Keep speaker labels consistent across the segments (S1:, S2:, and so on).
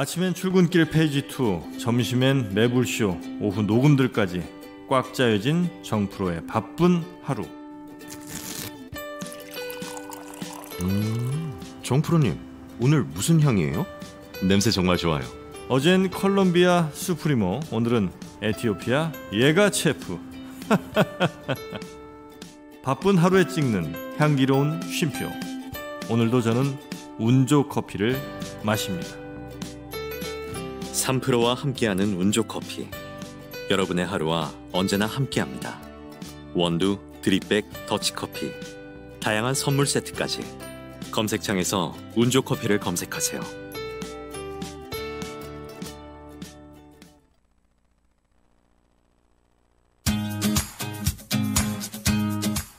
S1: 아침엔 출근길 페이지 2, 점심엔 매불쇼, 오후 녹음들까지 꽉 짜여진 정프로의 바쁜 하루. 음, 정프로님, 오늘 무슨 향이에요? 냄새 정말 좋아요. 어젠 컬럼비아 수프리모, 오늘은 에티오피아 예가 체프. 바쁜 하루에 찍는 향기로운 쉼표. 오늘도 저는 운조 커피를 마십니다. 3프로와 함께하는 운조 커피. 여러분의 하루와 언제나 함께합니다. 원두, 드립백, 더치커피. 다양한 선물 세트까지. 검색창에서 운조 커피를 검색하세요.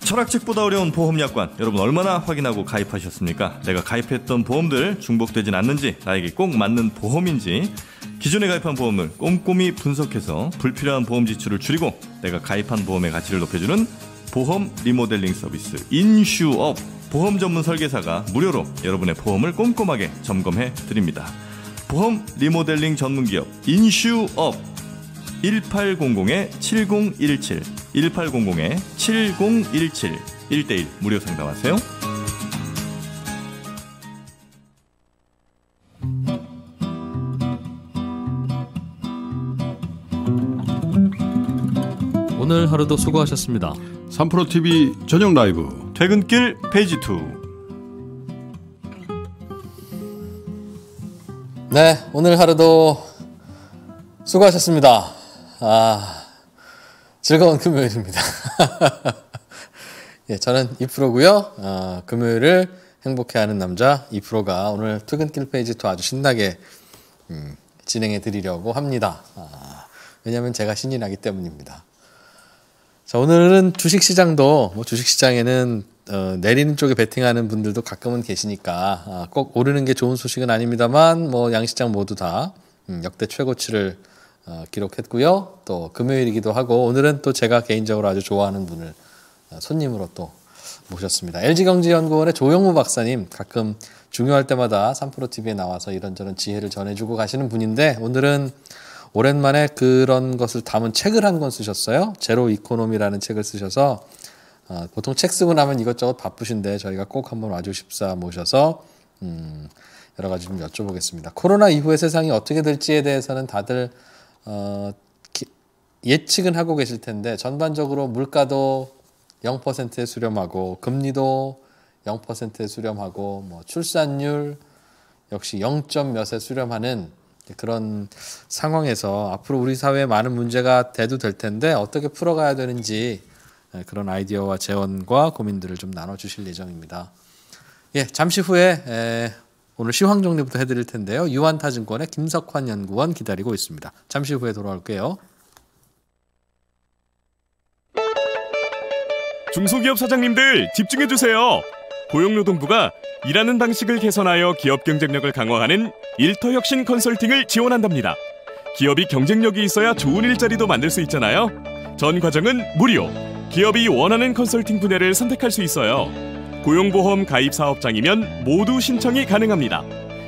S1: 철학책보다 어려운 보험약관 여러분 얼마나 확인하고 가입하셨습니까? 내가 가입했던 보험들 중복되진 않는지 나에게 꼭 맞는 보험인지 기존에 가입한 보험을 꼼꼼히 분석해서 불필요한 보험 지출을 줄이고 내가 가입한 보험의 가치를 높여주는 보험 리모델링 서비스 인슈업 보험 전문 설계사가 무료로 여러분의 보험을 꼼꼼하게 점검해 드립니다. 보험 리모델링 전문 기업 인슈업 1800-7017 1800-7017 1대1 무료 상담하세요. 오늘 하루도 수고하셨습니다. 3프로 TV 저녁 라이브 퇴근길 페이지 2.
S2: 네, 오늘 하루도 수고하셨습니다. 아, 즐거운 금요일입니다. 예, 저는 2프로고요. 어, 아, 금요일을 행복해하는 남자 2프로가 오늘 퇴근길 페이지 2 아주 신나게 음, 진행해 드리려고 합니다. 아, 왜냐면 제가 신이 나기 때문입니다. 자, 오늘은 주식시장도 뭐 주식시장에는 어, 내리는 쪽에 베팅하는 분들도 가끔은 계시니까 아, 꼭 오르는 게 좋은 소식은 아닙니다만 뭐 양시장 모두 다 음, 역대 최고치를 어, 기록했고요. 또 금요일이기도 하고 오늘은 또 제가 개인적으로 아주 좋아하는 분을 어, 손님으로 또 모셨습니다. LG경제연구원의 조영무 박사님 가끔 중요할 때마다 삼프로 TV에 나와서 이런저런 지혜를 전해주고 가시는 분인데 오늘은 오랜만에 그런 것을 담은 책을 한 권 쓰셨어요. 제로 이코노미라는 책을 쓰셔서 어, 보통 책 쓰고 나면 이것저것 바쁘신데 저희가 꼭 한번 와주십사 모셔서 음, 여러 가지 좀 여쭤보겠습니다. 코로나 이후의 세상이 어떻게 될지에 대해서는 다들 어, 기, 예측은 하고 계실 텐데 전반적으로 물가도 0%에 수렴하고 금리도 0%에 수렴하고 뭐 출산율 역시 0. 몇에 수렴하는 그런 상황에서 앞으로 우리 사회에 많은 문제가 돼도 될 텐데 어떻게 풀어가야 되는지 예, 그런 아이디어와 제언과 고민들을 좀 나눠주실 예정입니다. 예, 잠시 후에 오늘 시황 정리부터 해드릴 텐데요. 유한타증권의 김석환 연구원 기다리고 있습니다. 잠시 후에 돌아올게요.
S3: 중소기업 사장님들 집중해 주세요. 고용노동부가 일하는 방식을 개선하여 기업 경쟁력을 강화하는 일터혁신 컨설팅을 지원한답니다. 기업이 경쟁력이 있어야 좋은 일자리도 만들 수 있잖아요. 전 과정은 무료. 기업이 원하는 컨설팅 분야를 선택할 수 있어요. 고용보험 가입 사업장이면 모두 신청이 가능합니다.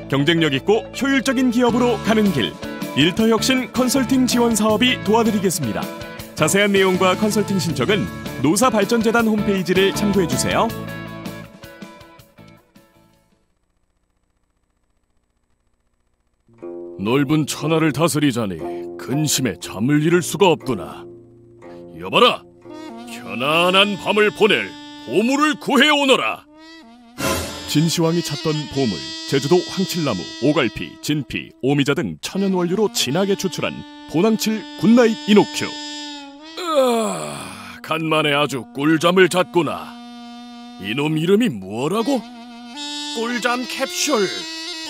S3: 경쟁력 있고 효율적인 기업으로 가는 길. 일터혁신 컨설팅 지원 사업이 도와드리겠습니다. 자세한 내용과 컨설팅 신청은 노사발전재단 홈페이지를 참고해 주세요. 넓은 천하를 다스리자니 근심에 잠을 잃을 수가 없구나. 여봐라, 편안한 밤을 보낼 보물을 구해오너라. 진시황이 찾던 보물, 제주도 황칠나무, 오갈피, 진피, 오미자 등 천연 원료로 진하게 추출한 보낭칠 굿나잇 이노큐. 아, 간만에 아주 꿀잠을 잤구나. 이놈 이름이 뭐라고? 꿀잠 캡슐.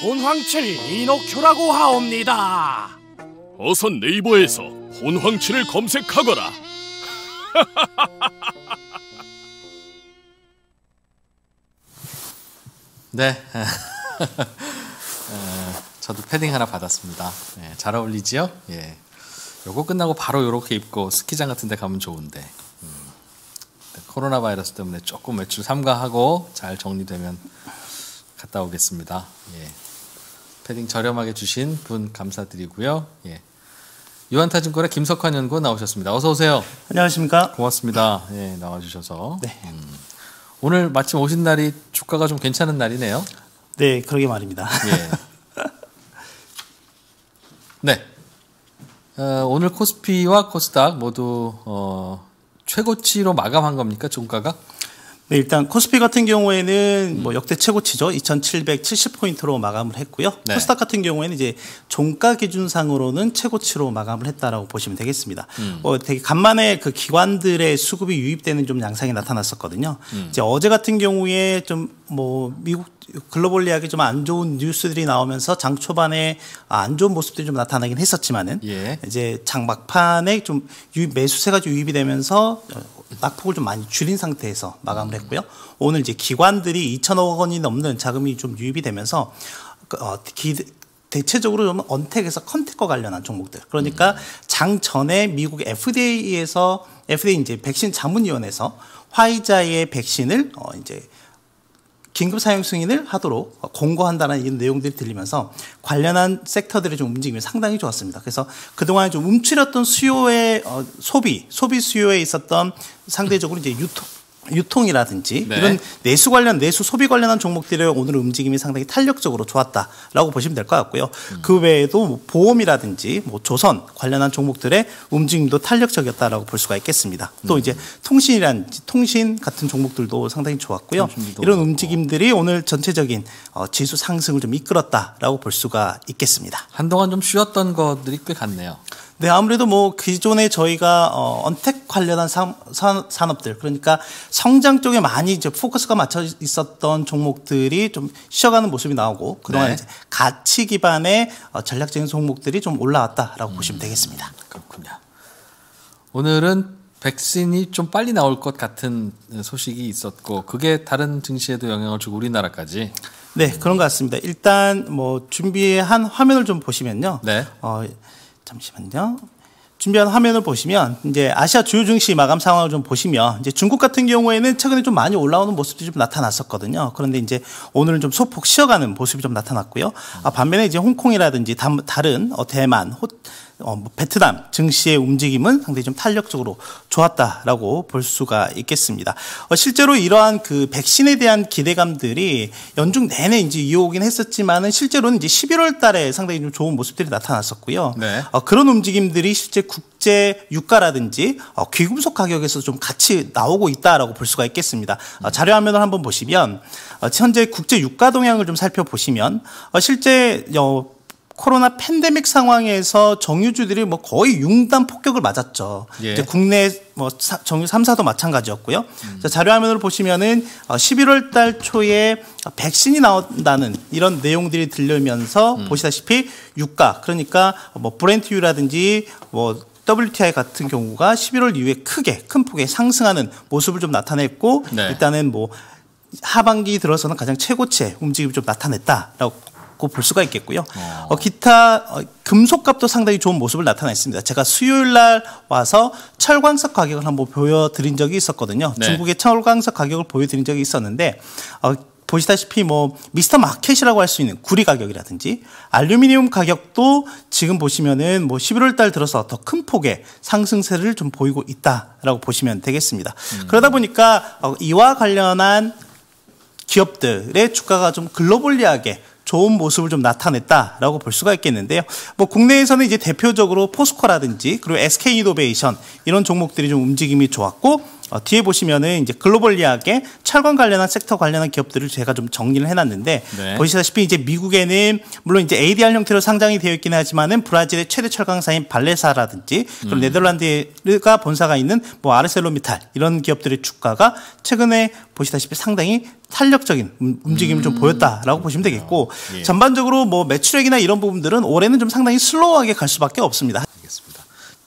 S3: 본황칠 이노큐라고 하옵니다. 어서 네이버에서 본황칠을 검색하거라.
S2: 네. 저도 패딩 하나 받았습니다. 네, 잘 어울리지요? 예. 요거 끝나고 바로 요렇게 입고 스키장 같은 데 가면 좋은데. 음, 코로나 바이러스 때문에 조금 외출 삼가하고 잘 정리되면 갔다 오겠습니다. 예. 헤딩 저렴하게 주신 분 감사드리고요. 예. 유한타증권의 김석환 연구 나오셨습니다. 어서 오세요. 안녕하십니까? 고맙습니다. 예, 나와주셔서. 네. 음, 오늘 마침 오신 날이 주가가 좀 괜찮은 날이네요. 네, 그러게 말입니다. 예. 네. 어, 오늘 코스피와
S4: 코스닥 모두 어, 최고치로 마감한 겁니까 종가가? 네, 일단 코스피 같은 경우에는 뭐 역대 최고치죠. 2,770포인트로 마감을 했고요. 네. 코스닥 같은 경우에는 이제 종가 기준상으로는 최고치로 마감을 했다라고 보시면 되겠습니다. 음. 어, 되게 간만에 그 기관들의 수급이 유입되는 좀 양상이 나타났었거든요. 음. 이제 어제 같은 경우에 좀 뭐 미국 글로벌리하기좀안 좋은 뉴스들이 나오면서 장 초반에 아, 안 좋은 모습들이 좀 나타나긴 했었지만은 예. 이제 장 막판에 좀 유입 매수세가 좀 유입이 되면서 낙폭을 좀 많이 줄인 상태에서 마감을 했고요. 오늘 이제 기관들이 2천억 원이 넘는 자금이 좀 유입이 되면서 그, 어, 기, 대체적으로 좀 언택에서 컨택과 관련한 종목들. 그러니까 장 전에 미국 FDA에서 FDA 이제 백신 자문위원회에서 화이자의 백신을 어, 이제 긴급 사용 승인을 하도록 공고한다는 이런 내용들이 들리면서 관련한 섹터들의 좀 움직임이 상당히 좋았습니다. 그래서 그동안 좀 움츠렸던 수요의 어, 소비, 소비 수요에 있었던 상대적으로 이제 유통 유통이라든지 네. 이런 내수 관련 내수 소비 관련한 종목들의 오늘 움직임이 상당히 탄력적으로 좋았다라고 보시면 될 것 같고요. 음. 그 외에도 뭐 보험이라든지 뭐 조선 관련한 종목들의 움직임도 탄력적이었다라고 볼 수가 있겠습니다. 음. 또 이제 통신이란 통신 같은 종목들도 상당히 좋았고요. 이런 움직임들이 오늘 전체적인 어, 지수 상승을 좀 이끌었다라고 볼 수가 있겠습니다. 한동안 좀 쉬었던 것들이 꽤 같네요. 네, 아무래도 뭐 기존에 저희가 어, 언택 관련한 산, 산업들 그러니까 성장 쪽에 많이 이제 포커스가 맞춰 있었던 종목들이 좀 쉬어가는 모습이 나오고 그동안 네. 이제 가치 기반의 어, 전략적인 종목들이 좀 올라왔다라고 음, 보시면 되겠습니다. 그렇군요. 오늘은 백신이 좀 빨리 나올 것 같은 소식이 있었고 그게 다른 증시에도 영향을 주고 우리나라까지 네 그런 것 같습니다. 일단 뭐 준비한 화면을 좀 보시면요. 네. 어, 잠시만요. 준비한 화면을 보시면 이제 아시아 주요 증시 마감 상황을 좀 보시면 이제 중국 같은 경우에는 최근에 좀 많이 올라오는 모습들이 좀 나타났었거든요. 그런데 이제 오늘은 좀 소폭 쉬어가는 모습이 좀 나타났고요. 아, 반면에 이제 홍콩이라든지 다, 른 어, 대만, 호, 어, 뭐 베트남 증시의 움직임은 상당히 좀 탄력적으로 좋았다라고 볼 수가 있겠습니다. 어, 실제로 이러한 그 백신에 대한 기대감들이 연중 내내 이제 이어오긴 했었지만은 실제로는 이제 11월 달에 상당히 좀 좋은 모습들이 나타났었고요. 네. 어, 그런 움직임들이 실제 국제 유가라든지 어, 귀금속 가격에서 좀 같이 나오고 있다라고 볼 수가 있겠습니다. 어, 자료 화면을 한번 보시면 어, 현재 국제 유가 동향을 좀 살펴보시면 어, 실제 어, 코로나 팬데믹 상황에서 정유주들이 뭐 거의 융단 폭격을 맞았죠. 예. 이제 국내 뭐 사, 정유 3사도 마찬가지였고요. 음. 자, 료화면으로 보시면은 11월 어, 달 초에 백신이 나온다는 이런 내용들이 들리면서 음. 보시다시피 유가 그러니까 뭐 브렌트유라든지 뭐 WTI 같은 경우가 11월 이후에 크게 큰폭에 상승하는 모습을 좀 나타냈고 네. 일단은 뭐 하반기 들어서는 가장 최고치의 움직임을 좀 나타냈다라고 낮고 볼 수가 있겠고요. 어. 어. 기타 어, 금속값도 상당히 좋은 모습을 나타냈습니다. 제가 수요일 날 와서 철광석 가격을 한번 보여드린 적이 있었거든요. 네. 중국의 철광석 가격을 보여드린 적이 있었는데 어, 보시다시피 뭐 미스터 마켓이라고 할 수 있는 구리 가격이라든지 알루미늄 가격도 지금 보시면은 뭐 11월 달 들어서 더 큰 폭의 상승세를 좀 보이고 있다라고 보시면 되겠습니다. 음. 그러다 보니까 어, 이와 관련한 기업들의 주가가 좀 글로벌리하게 좋은 모습을 좀 나타냈다라고 볼 수가 있겠는데요. 뭐 국내에서는 이제 대표적으로 포스코라든지 그리고 SK 이노베이션 이런 종목들이 좀 움직임이 좋았고 어, 뒤에 보시면은 이제 글로벌 리야기 철강 관련한 섹터 관련한 기업들을 제가 좀 정리를 해놨는데 네. 보시다시피 이제 미국에는 물론 이제 ADR 형태로 상장이 되어 있긴 하지만은 브라질의 최대 철강사인 발레사라든지 그리고 음. 네덜란드가 본사가 있는 뭐 아르셀로미탈 이런 기업들의 주가가 최근에 보시다시피 상당히 탄력적인 음, 움직임을 음. 좀 보였다라고 보시면 되겠고 예. 전반적으로 뭐 매출액이나 이런 부분들은 올해는 좀 상당히 슬로우하게 갈 수밖에 없습니다. 알겠습니다.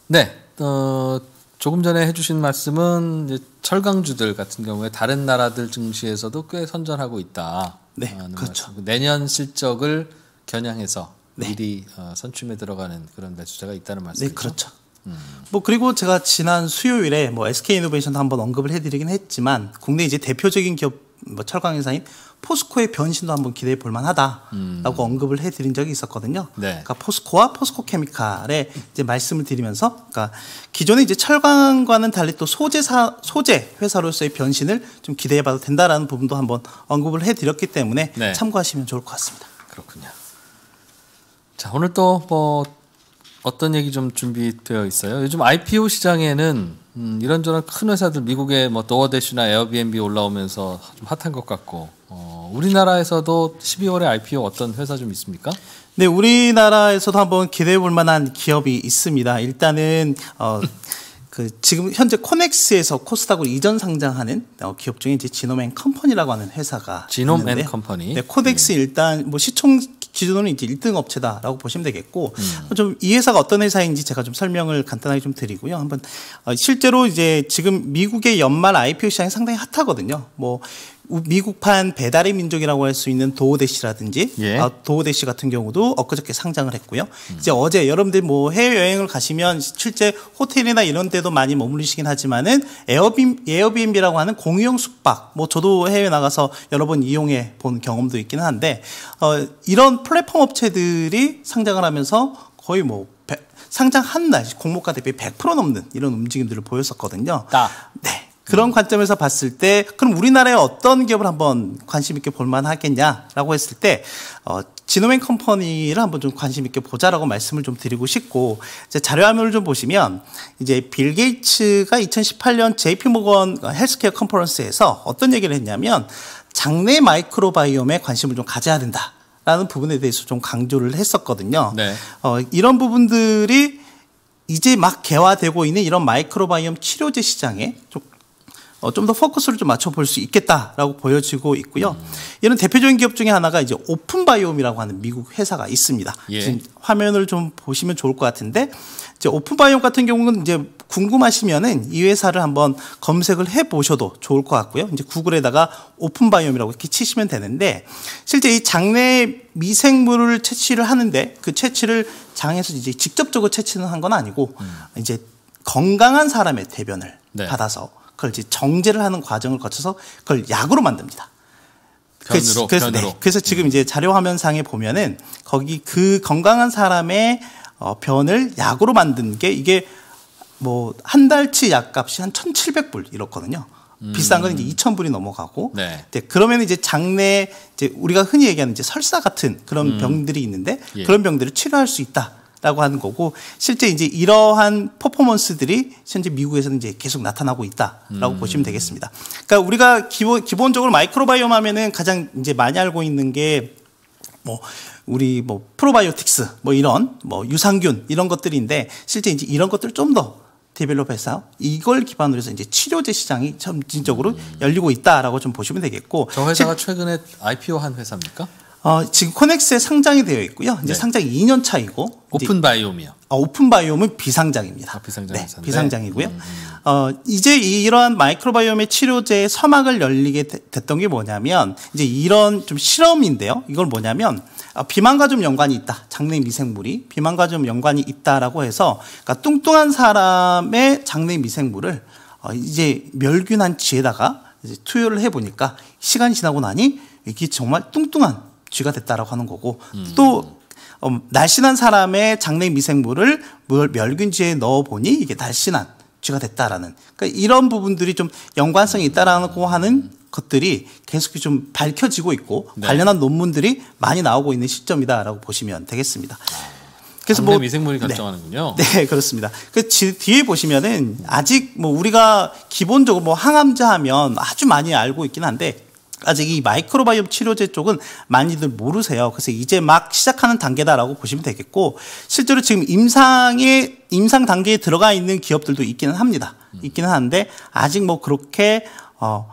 S2: 네. 어, 조금 전에 해주신 말씀은 철강주들 같은 경우에 다른 나라들 증시에서도 꽤 선전하고 있다. 네, 그렇죠. 말씀. 내년 실적을
S4: 겨냥해서 네. 미리 어, 선춤에 들어가는 그런
S2: 매수자가 있다는 네,
S4: 말씀이죠. 네, 그렇죠. 음. 뭐 그리고 제가 지난 수요일에 뭐 SK 이노베이션도 한번 언급을 해드리긴 했지만 국내 이제 대표적인 기업 뭐 철강 회사인 포스코의 변신도 한번 기대해 볼 만하다라고 음. 언급을 해드린 적이 있었거든요. 네. 그러니까 포스코와 포스코케미칼의 이제 말씀을 드리면서, 그러니까 기존에 이제 철강과는 달리 또 소재사 소재 회사로서의 변신을 좀 기대해봐도 된다라는 부분도 한번 언급을 해드렸기 때문에 네. 참고하시면 좋을 것 같습니다. 그렇군요. 자 오늘 또뭐 어떤 얘기 좀 준비되어 있어요? 요즘
S2: IPO 시장에는 음, 이런저런 큰 회사들 미국에 뭐 도어대시나 에어비앤비 올라오면서
S4: 좀 핫한 것 같고 어, 우리나라에서도 12월에 IPO 어떤 회사 좀 있습니까? 네, 우리나라에서도 한번 기대해 볼 만한 기업이 있습니다. 일단은 어, 그 지금 현재 코넥스에서 코스닥으로 이전 상장하는 어, 기업 중에 이제 지놈 앤 컴퍼니라고 하는 회사가 지놈 앤 컴퍼니. 네, 코덱스 네. 일단 뭐 시총 지주도는 이제 1등 업체다라고 보시면 되겠고 음. 좀이 회사가 어떤 회사인지 제가 좀 설명을 간단하게 좀 드리고요. 한번 어, 실제로 이제 지금 미국의 연말 IPO 시장이 상당히 핫하거든요. 뭐 미국판 배달의 민족이라고 할 수 있는 도우대시라든지 예. 아, 도우대시 같은 경우도 엊그저께 상장을 했고요. 음. 이제 어제 여러분들 뭐 해외여행을 가시면 실제 호텔이나 이런 데도 많이 머무르시긴 하지만은 에어비, 에어비앤비라고 하는 공용 유 숙박 뭐 저도 해외 나가서 여러 번 이용해 본 경험도 있기는 한데 어, 이런 플랫폼 업체들이 상장을 하면서 거의 뭐 상장 한날 공모가 대비 100% 넘는 이런 움직임들을 보였었거든요. 아. 네. 그런 관점에서 봤을 때 그럼 우리나라에 어떤 기업을 한번 관심 있게 볼만 하겠냐라고 했을 때 어, 진노맨 컴퍼니를 한번 좀 관심 있게 보자라고 말씀을 좀 드리고 싶고 이제 자료 화면을 좀 보시면 이제 빌 게이츠가 2018년 JP 모건 헬스케어 컨퍼런스에서 어떤 얘기를 했냐면 장내 마이크로바이옴에 관심을 좀 가져야 된다. 라는 부분에 대해서 좀 강조를 했었거든요. 네. 어, 이런 부분들이 이제 막 개화되고 있는 이런 마이크로바이옴 치료제 시장에 좀 어, 좀더 포커스를 좀 맞춰볼 수 있겠다라고 보여지고 있고요. 이런 대표적인 기업 중에 하나가 이제 오픈바이옴이라고 하는 미국 회사가 있습니다. 예. 지금 화면을 좀 보시면 좋을 것 같은데 이제 오픈바이옴 같은 경우는 이제 궁금하시면은 이 회사를 한번 검색을 해 보셔도 좋을 것 같고요. 이제 구글에다가 오픈바이옴이라고 이렇게 치시면 되는데 실제 이 장내 미생물을 채취를 하는데 그 채취를 장에서 이제 직접적으로 채취는 한 건 아니고 음. 이제 건강한 사람의 대변을 네. 받아서 그걸 이제 정제를 하는 과정을 거쳐서 그걸 약으로 만듭니다. 변으로, 그래서, 변으로. 네, 그래서 지금 음. 이제 자료 화면상에 보면은 거기 그 건강한 사람의 어, 변을 약으로 만든 게 이게 뭐 한 달치 약값이 한 1,700불 이렇거든요. 음. 비싼 건 이제 2,000불이 넘어가고. 네. 네. 그러면 이제 장내 이제 우리가 흔히 얘기하는 이제 설사 같은 그런 음. 병들이 있는데 예. 그런 병들을 치료할 수 있다. 라고 하는 거고 실제 이제 이러한 퍼포먼스들이 현재 미국에서는 이제 계속 나타나고 있다라고 음. 보시면 되겠습니다. 그러니까 우리가 기본 기본적으로 마이크로바이옴 하면은 가장 이제 많이 알고 있는 게 뭐 우리 뭐 프로바이오틱스 뭐 이런 뭐 유산균 이런 것들인데 실제 이제 이런 것들 을 좀더 디벨롭해서 이걸 기반으로 해서 이제 치료제 시장이 점진적으로 음. 열리고 있다라고 좀 보시면 되겠고. 저 회사가 시, 최근에 IPO 한 회사입니까? 어, 지금 코넥스에 상장이 되어 있고요. 이제 네. 상장 2년 차이고 오픈 바이옴이요. 어, 오픈 바이옴은 비상장입니다. 아, 비상장 네, 비상장이고요. 음, 음, 어, 이제 이러한 마이크로바이옴의 치료제의 서막을 열리게 되, 됐던 게 뭐냐면 이제 이런 좀 실험인데요. 이걸 뭐냐면 아, 비만과 좀 연관이 있다. 장내 미생물이 비만과 좀 연관이 있다라고 해서 그러니까 뚱뚱한 사람의 장내 미생물을 어, 이제 멸균한 쥐에다가 이제 투여를 해보니까 시간이 지나고 나니 이게 정말 뚱뚱한 쥐가 됐다라고 하는 거고 음. 또 어, 날씬한 사람의 장내 미생물을 멸균지에 넣어보니 이게 날씬한 쥐가 됐다라는 그러니까 이런 부분들이 좀 연관성이 있다라고 하는 것들이 계속 좀 밝혀지고 있고 네. 관련한 논문들이 많이 나오고 있는 시점이다라고 보시면 되겠습니다. 아, 그래서 뭐 미생물이 네. 결정하는군요. 네, 네 그렇습니다. 그 뒤에 보시면은 아직 뭐 우리가 기본적으로 뭐 항암제 하면 아주 많이 알고 있긴 한데 아직 이 마이크로바이옴 치료제 쪽은 많이들 모르세요. 그래서 이제 막 시작하는 단계다라고 보시면 되겠고 실제로 지금 임상에 임상 단계에 들어가 있는 기업들도 있기는 합니다. 있기는 한데 아직 뭐 그렇게 어,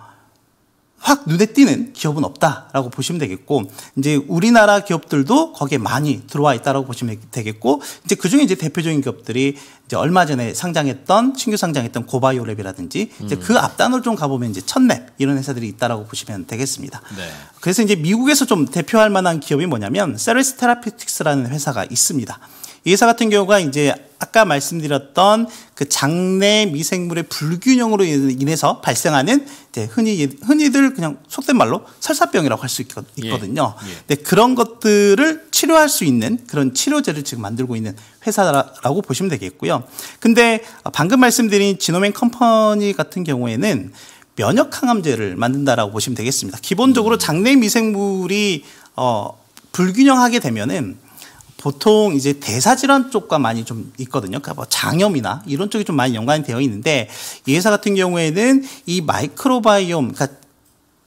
S4: 확 눈에 띄는 기업은 없다라고 보시면 되겠고 이제 우리나라 기업들도 거기에 많이 들어와 있다라고 보시면 되겠고 이제 그중에 이제 대표적인 기업들이 이제 얼마 전에 상장했던 신규 상장했던 고바이오랩이라든지 음. 이제 그 앞단으로 좀 가보면 이제 천맵 이런 회사들이 있다라고 보시면 되겠습니다. 네. 그래서 이제 미국에서 좀 대표할 만한 기업이 뭐냐면 세레스 테라피틱스라는 회사가 있습니다. 이 회사 같은 경우가 이제 아까 말씀드렸던 그 장내 미생물의 불균형으로 인해서 발생하는 이제 흔히 흔히들 그냥 속된 말로 설사병이라고 할수 예. 있거든요. 예, 예. 근 그런 것들을 치료할 수 있는 그런 치료제를 지금 만들고 있는 회사라고 보시면 되겠고요. 근데 방금 말씀드린 지노맨 컴퍼니 같은 경우에는 면역 항암제를 만든다라고 보시면 되겠습니다. 기본적으로 음. 장내 미생물이 어 불균형하게 되면은 보통 이제 대사질환 쪽과 많이 좀 있거든요. 그러니까 뭐 장염이나 이런 쪽이 좀 많이 연관이 되어 있는데 이 회사 같은 경우에는 이 마이크로바이옴, 그러니까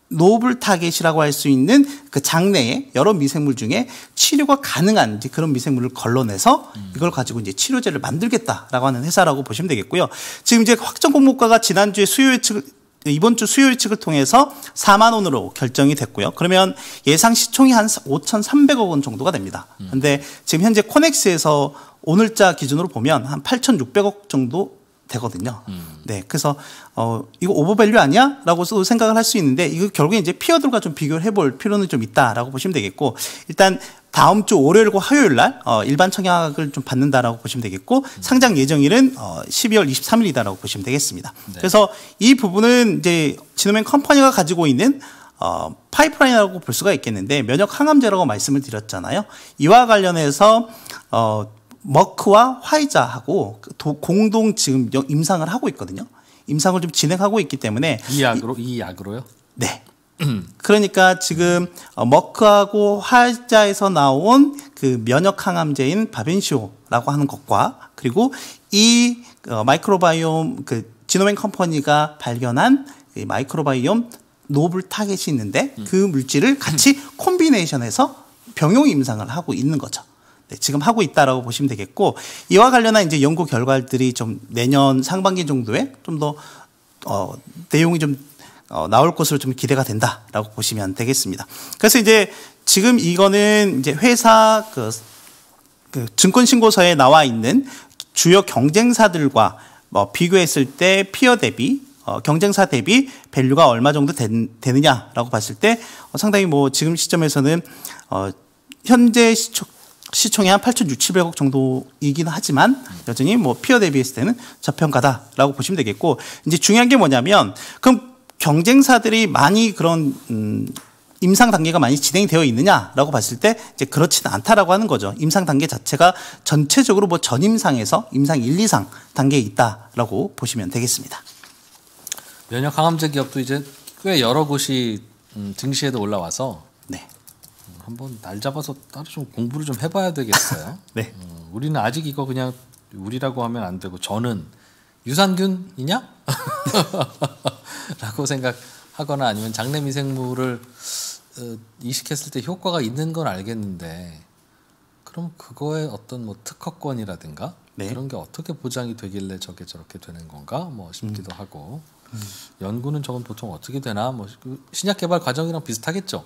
S4: 노블 타겟이라고 할 수 있는 그장내에 여러 미생물 중에 치료가 가능한 이제 그런 미생물을 걸러내서 음. 이걸 가지고 이제 치료제를 만들겠다라고 하는 회사라고 보시면 되겠고요. 지금 이제 확정 공모가가 지난주에 수요일 측 이번 주 수요일 측을 통해서 4만 원으로 결정이 됐고요. 그러면 예상 시총이 한 5,300억 원 정도가 됩니다. 그런데 음. 지금 현재 코넥스에서 오늘자 기준으로 보면 한 8,600억 정도 되거든요. 음. 네, 그래서 어 이거 오버밸류 아니야?라고도 생각을 할 수 있는데 이거 결국에 이제 피어들과 좀 비교를 해볼 필요는 좀 있다라고 보시면 되겠고 일단 다음 주 월요일과 화요일 날 어, 일반 청약을 좀 받는다라고 보시면 되겠고 상장 예정일은 어, 12월 23일이다라고 보시면 되겠습니다. 네. 그래서 이 부분은 이제 진호맨 컴퍼니가 가지고 있는 어, 파이프라인이라고 볼 수가 있겠는데 면역 항암제라고 말씀을 드렸잖아요. 이와 관련해서 어, 머크와 화이자하고 그 도, 공동 지금 임상을 하고 있거든요. 임상을 좀 진행하고 있기 때문에 이 약으로 이, 이 약으로요? 네. 그러니까 지금 어, 머크하고 활자에서 나온 그 면역 항암제인 바벤시오라고 하는 것과 그리고 이 어, 마이크로바이옴 그 지노맨 컴퍼니가 발견한 마이크로바이옴 노블 타겟이 있는데 음. 그 물질을 같이 음. 콤비네이션해서 병용 임상을 하고 있는 거죠. 네, 지금 하고 있다라고 보시면 되겠고 이와 관련한 이제 연구 결과들이 좀 내년 상반기 정도에 좀 더 어, 내용이 좀 어, 나올 것으로 좀 기대가 된다라고 보시면 되겠습니다. 그래서 이제 지금 이거는 이제 회사 그, 그 증권신고서에 나와 있는 주요 경쟁사들과 뭐 비교했을 때 피어 대비 어, 경쟁사 대비 밸류가 얼마 정도 된, 되느냐라고 봤을 때 어, 상당히 뭐 지금 시점에서는 어, 현재 시총 시총이 한 8,600억 정도이긴 하지만 여전히 뭐 피어 대비했을 때는 저평가다라고 보시면 되겠고 이제 중요한 게 뭐냐면 그럼 경쟁사들이 많이 그런 음, 임상 단계가 많이 진행이 되어 있느냐라고 봤을 때 이제 그렇지는 않다라고 하는 거죠. 임상 단계 자체가 전체적으로 뭐 전임상에서 임상 1, 2상 단계에 있다라고 보시면 되겠습니다.
S2: 면역 항암제 기업도 이제 꽤 여러 곳이 음, 등시에도 올라와서 네. 음, 한번 날 잡아서 따로 좀 공부를 좀 해봐야 되겠어요. 네. 음, 우리는 아직 이거 그냥 우리라고 하면 안 되고 저는 유산균이냐? 라고 생각하거나 아니면 장내 미생물을 어, 이식했을 때 효과가 있는 건 알겠는데 그럼 그거에 어떤 뭐 특허권이라든가 네. 그런 게 어떻게 보장이 되길래 저게 저렇게 되는 건가 뭐 싶기도 음. 하고 음. 연구는 저건 보통 어떻게 되나 뭐 그 신약
S4: 개발 과정이랑 비슷하겠죠.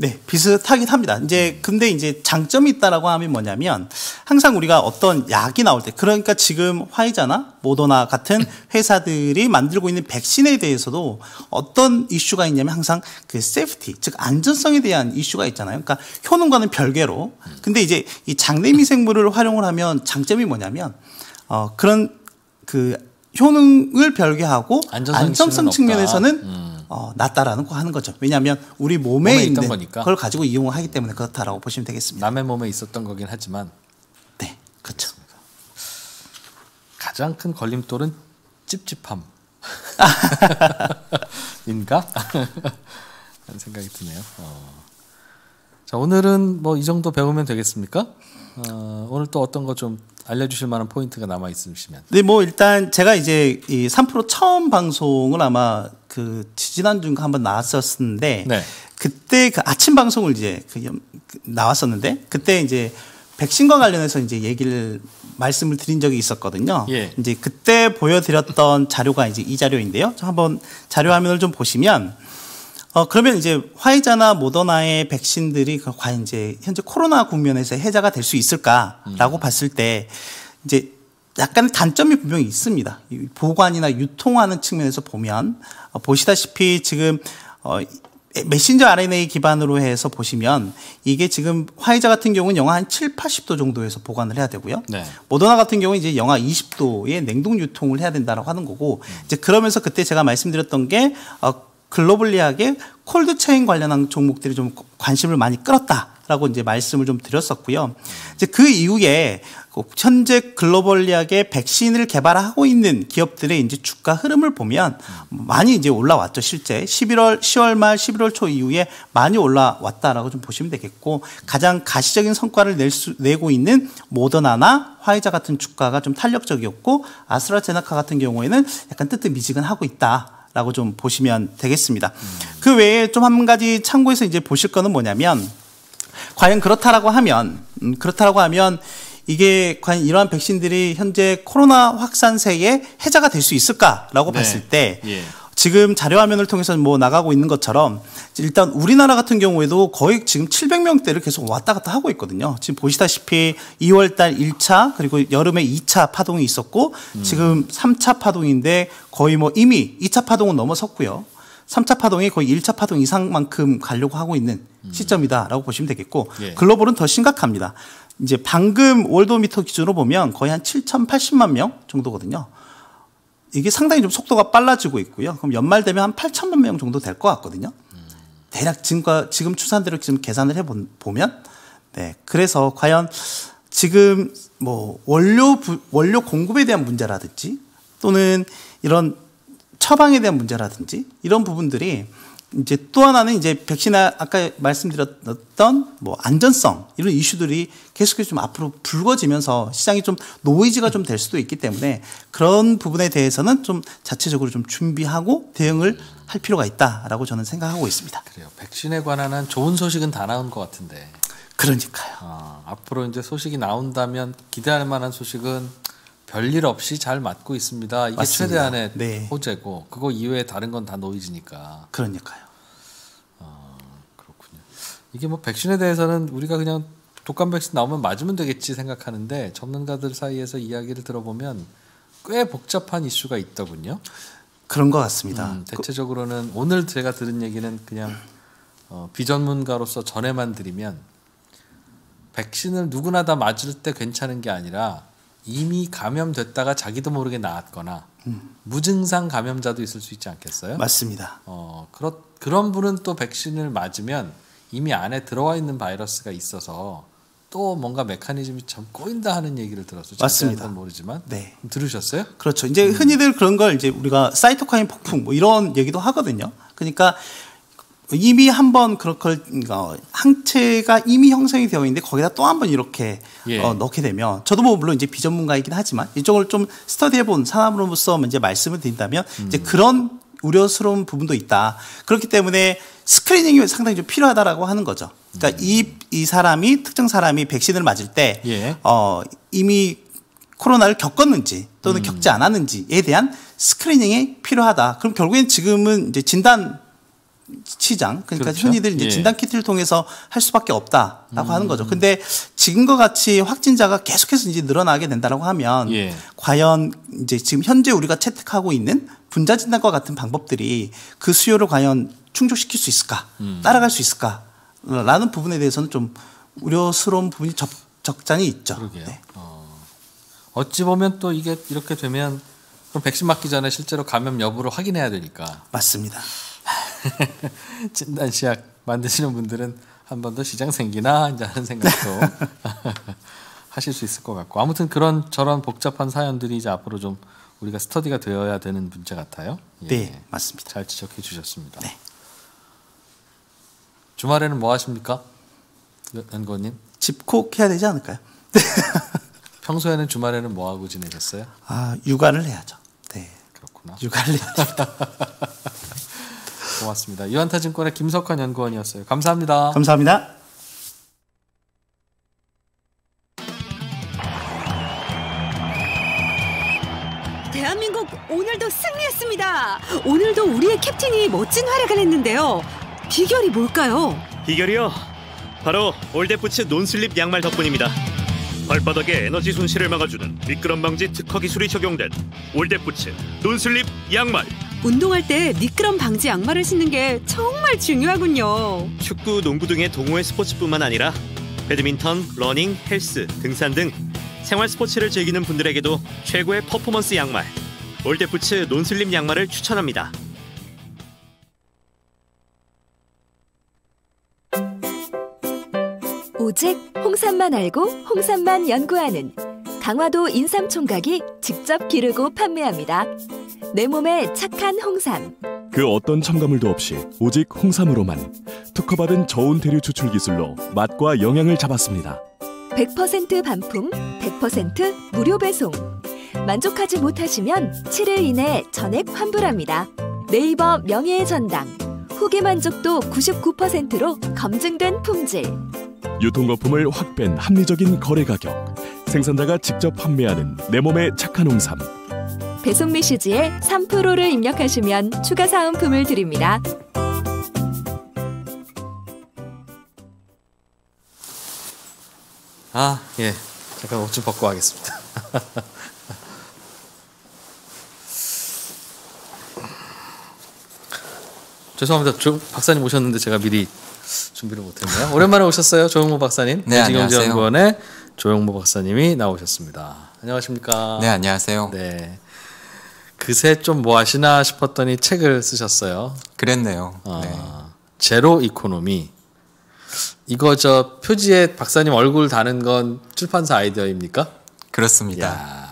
S4: 네, 비슷하긴 합니다. 이제 음. 근데 이제 장점이 있다라고 하면 뭐냐면 항상 우리가 어떤 약이 나올 때 그러니까 지금 화이자나 모더나 같은 회사들이 만들고 있는 백신에 대해서도 어떤 이슈가 있냐면 항상 그 세프티 즉 안전성에 대한 이슈가 있잖아요. 그러니까 효능과는 별개로 근데 이제 이 장내 미생물을 활용을 하면 장점이 뭐냐면 어 그런 그 효능을 별개하고 안전성, 측면에서는 음. 어, 낫다라는 거 하는 거죠. 왜냐하면 우리 몸에, 몸에 있는 거니까. 그걸 가지고 이용하기 을 때문에 그렇다라고 보시면 되겠습니다. 남의 몸에 있었던 거긴
S2: 하지만 네, 그렇죠. 가장 큰 걸림돌은 찝찝함. 인가? 하는 생각이 드네요. 어. 자 오늘은 뭐 이 정도 배우면 되겠습니까? 어, 오늘 또 어떤 거좀 알려주실 만한 포인트가 남아 있으시면.
S4: 네, 뭐 일단 제가 이제 이3% 처음 방송을 아마 그 지난주인가 한번 나왔었는데 네. 그때 그 아침 방송을 이제 그, 그 나왔었는데 그때 이제 백신과 관련해서 이제 얘기를 말씀을 드린 적이 있었거든요. 예. 이제 그때 보여드렸던 자료가 이제 이 자료인데요. 한번 자료 화면을 좀 보시면 어, 그러면 이제 화이자나 모더나의 백신들이 그 과연 이제 현재 코로나 국면에서 해자가 될 수 있을까라고 음. 봤을 때 이제 약간의 단점이 분명히 있습니다. 보관이나 유통하는 측면에서 보면 어, 보시다시피 지금 어, 메신저 RNA 기반으로 해서 보시면 이게 지금 화이자 같은 경우는 영하 한 7, 80도 정도에서 보관을 해야 되고요. 네. 모더나 같은 경우는 이제 영하 20도에 냉동 유통을 해야 된다라고 하는 거고 음. 이제 그러면서 그때 제가 말씀드렸던 게 어, 글로벌리하게 콜드 체인 관련한 종목들이 좀 관심을 많이 끌었다라고 이제 말씀을 좀 드렸었고요. 이제 그 이후에 현재 글로벌리하게 백신을 개발하고 있는 기업들의 이제 주가 흐름을 보면 많이 이제 올라왔죠. 실제 11월 10월 말 11월 초 이후에 많이 올라왔다라고 좀 보시면 되겠고 가장 가시적인 성과를 낼 수, 내고 있는 모더나나 화이자 같은 주가가 좀 탄력적이었고 아스트라제네카 같은 경우에는 약간 뜨뜻미지근하고 있다. 라고 좀 보시면 되겠습니다. 음. 그 외에 좀 한 가지 참고해서 이제 보실 거는 뭐냐면 과연 그렇다라고 하면 음, 그렇다라고 하면 이게 과연 이러한 백신들이 현재 코로나 확산세에 해자가 될 수 있을까라고 네. 봤을 때 예. 지금 자료화면을 통해서 뭐 나가고 있는 것처럼 일단 우리나라 같은 경우에도 거의 지금 700명대를 계속 왔다 갔다 하고 있거든요. 지금 보시다시피 2월달 1차 그리고 여름에 2차 파동이 있었고 음. 지금 3차 파동인데 거의 뭐 이미 2차 파동은 넘어섰고요. 3차 파동이 거의 1차 파동 이상만큼 가려고 하고 있는 음. 시점이다라고 보시면 되겠고 예. 글로벌은 더 심각합니다. 이제 방금 월도미터 기준으로 보면 거의 한 7,080만 명 정도거든요. 이게 상당히 좀 속도가 빨라지고 있고요. 그럼 연말 되면 한 8천만 명 정도 될 것 같거든요. 대략 지금과 지금 추산대로 지금 계산을 해보면 네 그래서 과연 지금 뭐 원료 부, 원료 공급에 대한 문제라든지 또는 이런 처방에 대한 문제라든지 이런 부분들이 이제 또 하나는 이제 백신 아, 아까 말씀드렸던 뭐 안전성 이런 이슈들이 계속해서 좀 앞으로 불거지면서 시장이 좀 노이즈가 좀 될 수도 있기 때문에 그런 부분에 대해서는 좀 자체적으로 좀 준비하고 대응을 할 필요가 있다라고 저는 생각하고 있습니다. 그래요. 백신에 관한 한
S2: 좋은 소식은 다 나온 것 같은데.
S4: 그러니까요. 어, 앞으로 이제
S2: 소식이 나온다면 기대할 만한 소식은 별일 없이 잘 맞고 있습니다. 이게 맞습니다. 최대한의 네. 호재고 그거 이외에 다른 건 다 노이즈니까.
S4: 그러니까요. 어,
S2: 그렇군요. 이게 뭐 백신에 대해서는 우리가 그냥 독감 백신 나오면 맞으면 되겠지 생각하는데 전문가들 사이에서 이야기를 들어보면 꽤 복잡한 이슈가 있더군요. 그런 것 같습니다. 음, 그 대체적으로는 그... 오늘 제가 들은 얘기는 그냥 어, 비전문가로서 전에만 드리면 백신을 누구나 다 맞을 때 괜찮은 게 아니라 이미 감염됐다가 자기도 모르게 나았거나 음. 무증상 감염자도 있을 수 있지 않겠어요? 맞습니다. 어, 그렇, 그런 분은 또 백신을 맞으면 이미 안에 들어와 있는 바이러스가 있어서 또 뭔가 메커니즘이 참 꼬인다 하는 얘기를 들었어요. 맞습니다.
S4: 모르지만 네. 들으셨어요? 그렇죠. 이제 흔히들 그런 걸 이제 우리가 사이토카인 폭풍 뭐 이런 얘기도 하거든요. 그러니까 이미 한번 그렇걸 그러니까 항체가 이미 형성이 되어 있는데 거기다 또 한 번 이렇게 예. 어, 넣게 되면 저도 뭐 물론 이제 비전문가이긴 하지만 이쪽을 좀 스터디해본 사람으로서 이제 말씀을 드린다면 음. 이제 그런 우려스러운 부분도 있다. 그렇기 때문에 스크리닝이 상당히 좀 필요하다라고 하는 거죠. 그러니까 음. 이, 이 사람이 특정 사람이 백신을 맞을 때 예. 어, 이미 코로나를 겪었는지 또는 음. 겪지 않았는지에 대한 스크리닝이 필요하다. 그럼 결국엔 지금은 이제 진단 치장 그러니까 그렇죠. 흔히들 이제 예. 진단 키트를 통해서 할 수밖에 없다라고 음. 하는 거죠. 음. 근데 지금과 같이 확진자가 계속해서 이제 늘어나게 된다라고 하면 예. 과연 이제 지금 현재 우리가 채택하고 있는 분자 진단과 같은 방법들이 그 수요를 과연 충족시킬 수 있을까, 음. 따라갈 수 있을까라는 부분에 대해서는 좀 우려스러운 부분이 적, 적잖이 있죠. 그러게요. 네. 어. 어찌 보면 또 이게 이렇게 되면 그럼 백신
S2: 맞기 전에 실제로 감염 여부를 확인해야 되니까. 맞습니다. 진단 시약 만드시는 분들은 한 번 더 시장 생기나 이제 하는 생각도 하실 수 있을 것 같고 아무튼 그런 저런 복잡한 사연들이 이제 앞으로 좀 우리가 스터디가 되어야 되는 문제 같아요. 예. 네, 맞습니다. 잘 지적해 주셨습니다. 네. 주말에는 뭐 하십니까, 연구원님?
S4: 집콕해야 되지 않을까요?
S2: 평소에는 주말에는 뭐 하고 지내셨어요? 아, 육아를 해야죠. 네. 그렇구나. 육아를 해야 됩니다. 고맙습니다. 유한타증권의 김석환 연구원이었어요. 감사합니다. 감사합니다.
S1: 대한민국 오늘도 승리했습니다.
S3: 오늘도 우리의 캡틴이 멋진 활약을 했는데요. 비결이 뭘까요?
S1: 비결이요? 바로 올댓부츠 논슬립 양말 덕분입니다. 발바닥에 에너지 손실을 막아주는 미끄럼 방지 특허 기술이 적용된 올댓부츠 논슬립 양말. 운동할 때 미끄럼 방지 양말을 신는 게 정말 중요하군요. 축구, 농구 등의 동호회 스포츠뿐만 아니라 배드민턴, 러닝, 헬스, 등산 등 생활 스포츠를 즐기는 분들에게도 최고의 퍼포먼스 양말 올댓부츠 논슬림 양말을 추천합니다.
S3: 오직 홍삼만 알고 홍삼만 연구하는 강화도 인삼총각이 직접 기르고 판매합니다. 내 몸에 착한 홍삼. 그 어떤 첨가물도 없이 오직 홍삼으로만 특허받은 저온 대류 추출 기술로 맛과 영양을 잡았습니다. 100%
S5: 반품, 100% 무료 배송. 만족하지 못하시면 7일 이내 전액 환불합니다. 네이버 명예의 전당. 후기 만족도 99%로 검증된 품질.
S3: 유통거품을 확 뺀 합리적인 거래 가격. 생산자가 직접 판매하는 내몸에 착한 홍삼.
S5: 배송 메시지에 3%를 입력하시면 추가 사은품을 드립니다.
S2: 아, 예. 잠깐 옷 좀 벗고 하겠습니다. 죄송합니다. 조, 박사님 오셨는데 제가 미리 준비를 못했네요. 오랜만에 오셨어요, 조영모 박사님. 네, 안녕하세요. 조영모 박사님이 나오셨습니다. 안녕하십니까? 네, 안녕하세요. 네. 그새 좀 뭐 하시나 싶었더니 책을 쓰셨어요. 그랬네요. 아, 네. 제로 이코노미. 이거 저 표지에 박사님 얼굴 다는 건 출판사 아이디어입니까? 그렇습니다.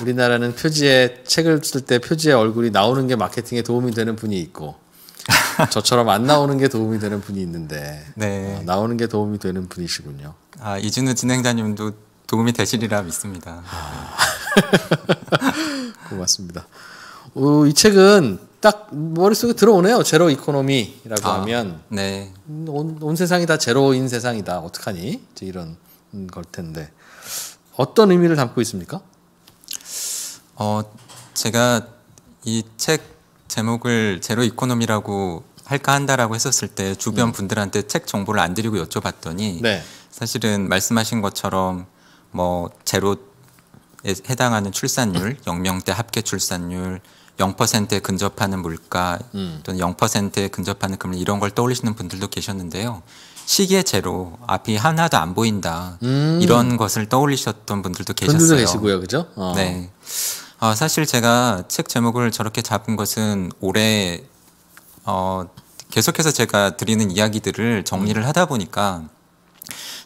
S2: 우리나라는 표지에 책을 쓸 때 표지에 얼굴이 나오는 게 마케팅에 도움이 되는 분이 있고 저처럼 안 나오는 게 도움이 되는 분이 있는데 네. 어, 나오는 게 도움이 되는
S5: 분이시군요.
S2: 아 이준우 진행자님도
S5: 도움이 되시리라 믿습니다. 아.
S2: 고맙습니다. 오, 어, 이 책은 딱 머릿속에 들어오네요. 제로 이코노미라고 아, 하면 네. 음, 온, 온, 세상이 다 제로인 세상이다. 어떡하니? 이런 걸 텐데
S5: 어떤 의미를 담고 있습니까? 어, 제가 이 책 제목을 제로 이코노미라고 할까 한다라고 했었을 때 주변 음. 분들한테 음. 책 정보를 안 드리고 여쭤봤더니 네. 사실은 말씀하신 것처럼 뭐 제로 해당하는 출산율, 영명대 합계 출산율, 0%에 근접하는 물가 음. 또는 0%에 근접하는 금리 이런 걸 떠올리시는 분들도 계셨는데요. 시계 제로 앞이 하나도 안 보인다 음. 이런 것을 떠올리셨던 분들도 계셨어요. 계시고요, 그죠? 어. 네. 어, 사실 제가 책 제목을 저렇게 잡은 것은 올해 어, 계속해서 제가 드리는 이야기들을 정리를 음. 하다 보니까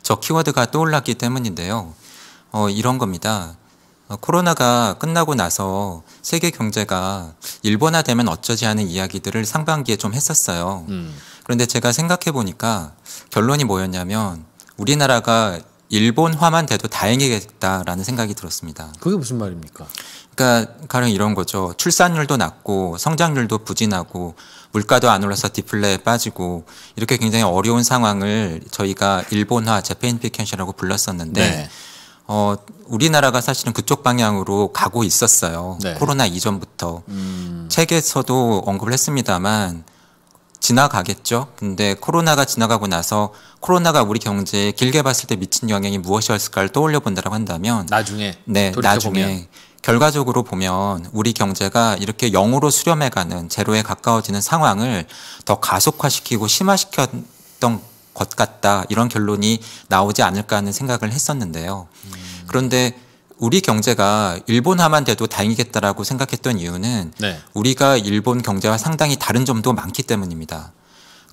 S5: 저 키워드가 떠올랐기 때문인데요. 어, 이런 겁니다. 어, 코로나가 끝나고 나서 세계 경제가 일본화되면 어쩌지 하는 이야기들을 상반기에 좀 했었어요. 음. 그런데 제가 생각해 보니까 결론이 뭐였냐면 우리나라가 일본화만 돼도 다행이겠다라는 생각이 들었습니다. 그게 무슨 말입니까? 그러니까 가령 이런 거죠. 출산율도 낮고 성장률도 부진하고 물가도 안 올라서 디플레에 빠지고 이렇게 굉장히 어려운 상황을 저희가 일본화 재팬피케이션이라고 불렀었는데 네. 어, 우리나라가 사실은 그쪽 방향으로 가고 있었어요. 네. 코로나 이전부터. 음. 책에서도 언급을 했습니다만 지나가겠죠. 근데 코로나가 지나가고 나서 코로나가 우리 경제에 길게 봤을 때 미친 영향이 무엇이었을까를 떠올려 본다라고 한다면 나중에 네, 나중에 보면. 결과적으로 보면 우리 경제가 이렇게 영으로 수렴해 가는 제로에 가까워지는 상황을 더 가속화시키고 심화시켰던 것 같다 이런 결론이 나오지 않을까 하는 생각을 했었는데요. 음. 그런데 우리 경제가 일본 화만 돼도 다행이겠다라고 생각했던 이유는 네. 우리가 일본 경제와 상당히 다른 점도 많기 때문입니다.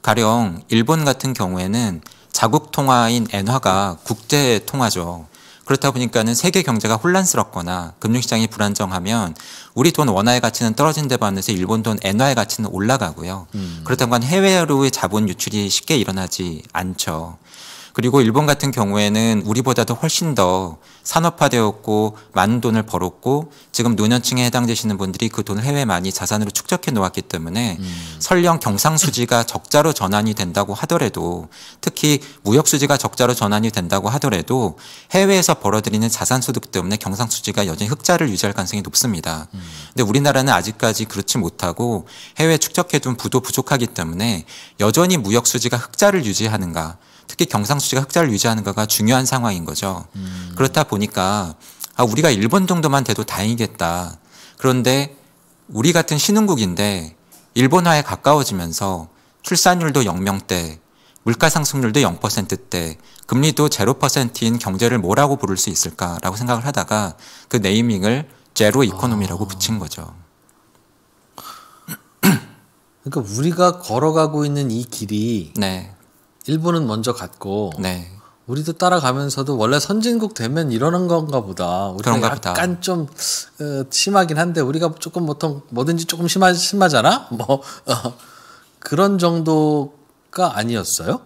S5: 가령 일본 같은 경우에는 자국 통화인 엔화가 국제 통화죠. 그렇다 보니까는 세계 경제가 혼란스럽거나 금융시장이 불안정하면 우리 돈 원화의 가치는 떨어진 데 반해서 일본 돈 엔화의 가치는 올라가고요. 음. 그렇다면 해외로의 자본 유출이 쉽게 일어나지 않죠. 그리고 일본 같은 경우에는 우리보다도 훨씬 더 산업화되었고 많은 돈을 벌었고 지금 노년층에 해당되시는 분들이 그 돈을 해외 많이 자산으로 축적해 놓았기 때문에 음. 설령 경상수지가 적자로 전환이 된다고 하더라도 특히 무역수지가 적자로 전환이 된다고 하더라도 해외에서 벌어들이는 자산 소득 때문에 경상수지가 여전히 흑자를 유지할 가능성이 높습니다. 음. 근데 우리나라는 아직까지 그렇지 못하고 해외 축적해 둔 부도 부족하기 때문에 여전히 무역수지가 흑자를 유지하는가 특히 경상수지가 흑자를 유지하는가가 중요한 상황인 거죠. 음. 그렇다 보니까 아 우리가 일본 정도만 돼도 다행이겠다. 그런데 우리 같은 신흥국인데 일본화에 가까워지면서 출산율도 영명대, 물가상승률도 0%대, 금리도 0%인 경제를 뭐라고 부를 수 있을까라고 생각을 하다가 그 네이밍을 제로 이코노미라고 아. 붙인 거죠.
S2: 그러니까 우리가 걸어가고 있는 이 길이 네. 일본은 먼저 갔고 네. 우리도 따라가면서도 원래 선진국 되면 이러는 건가 보다. 우리가 약간 보다. 좀 어, 심하긴 한데 우리가 조금 보통 뭐든지 조금 심하, 심하잖아. 뭐 어, 그런 정도가
S5: 아니었어요.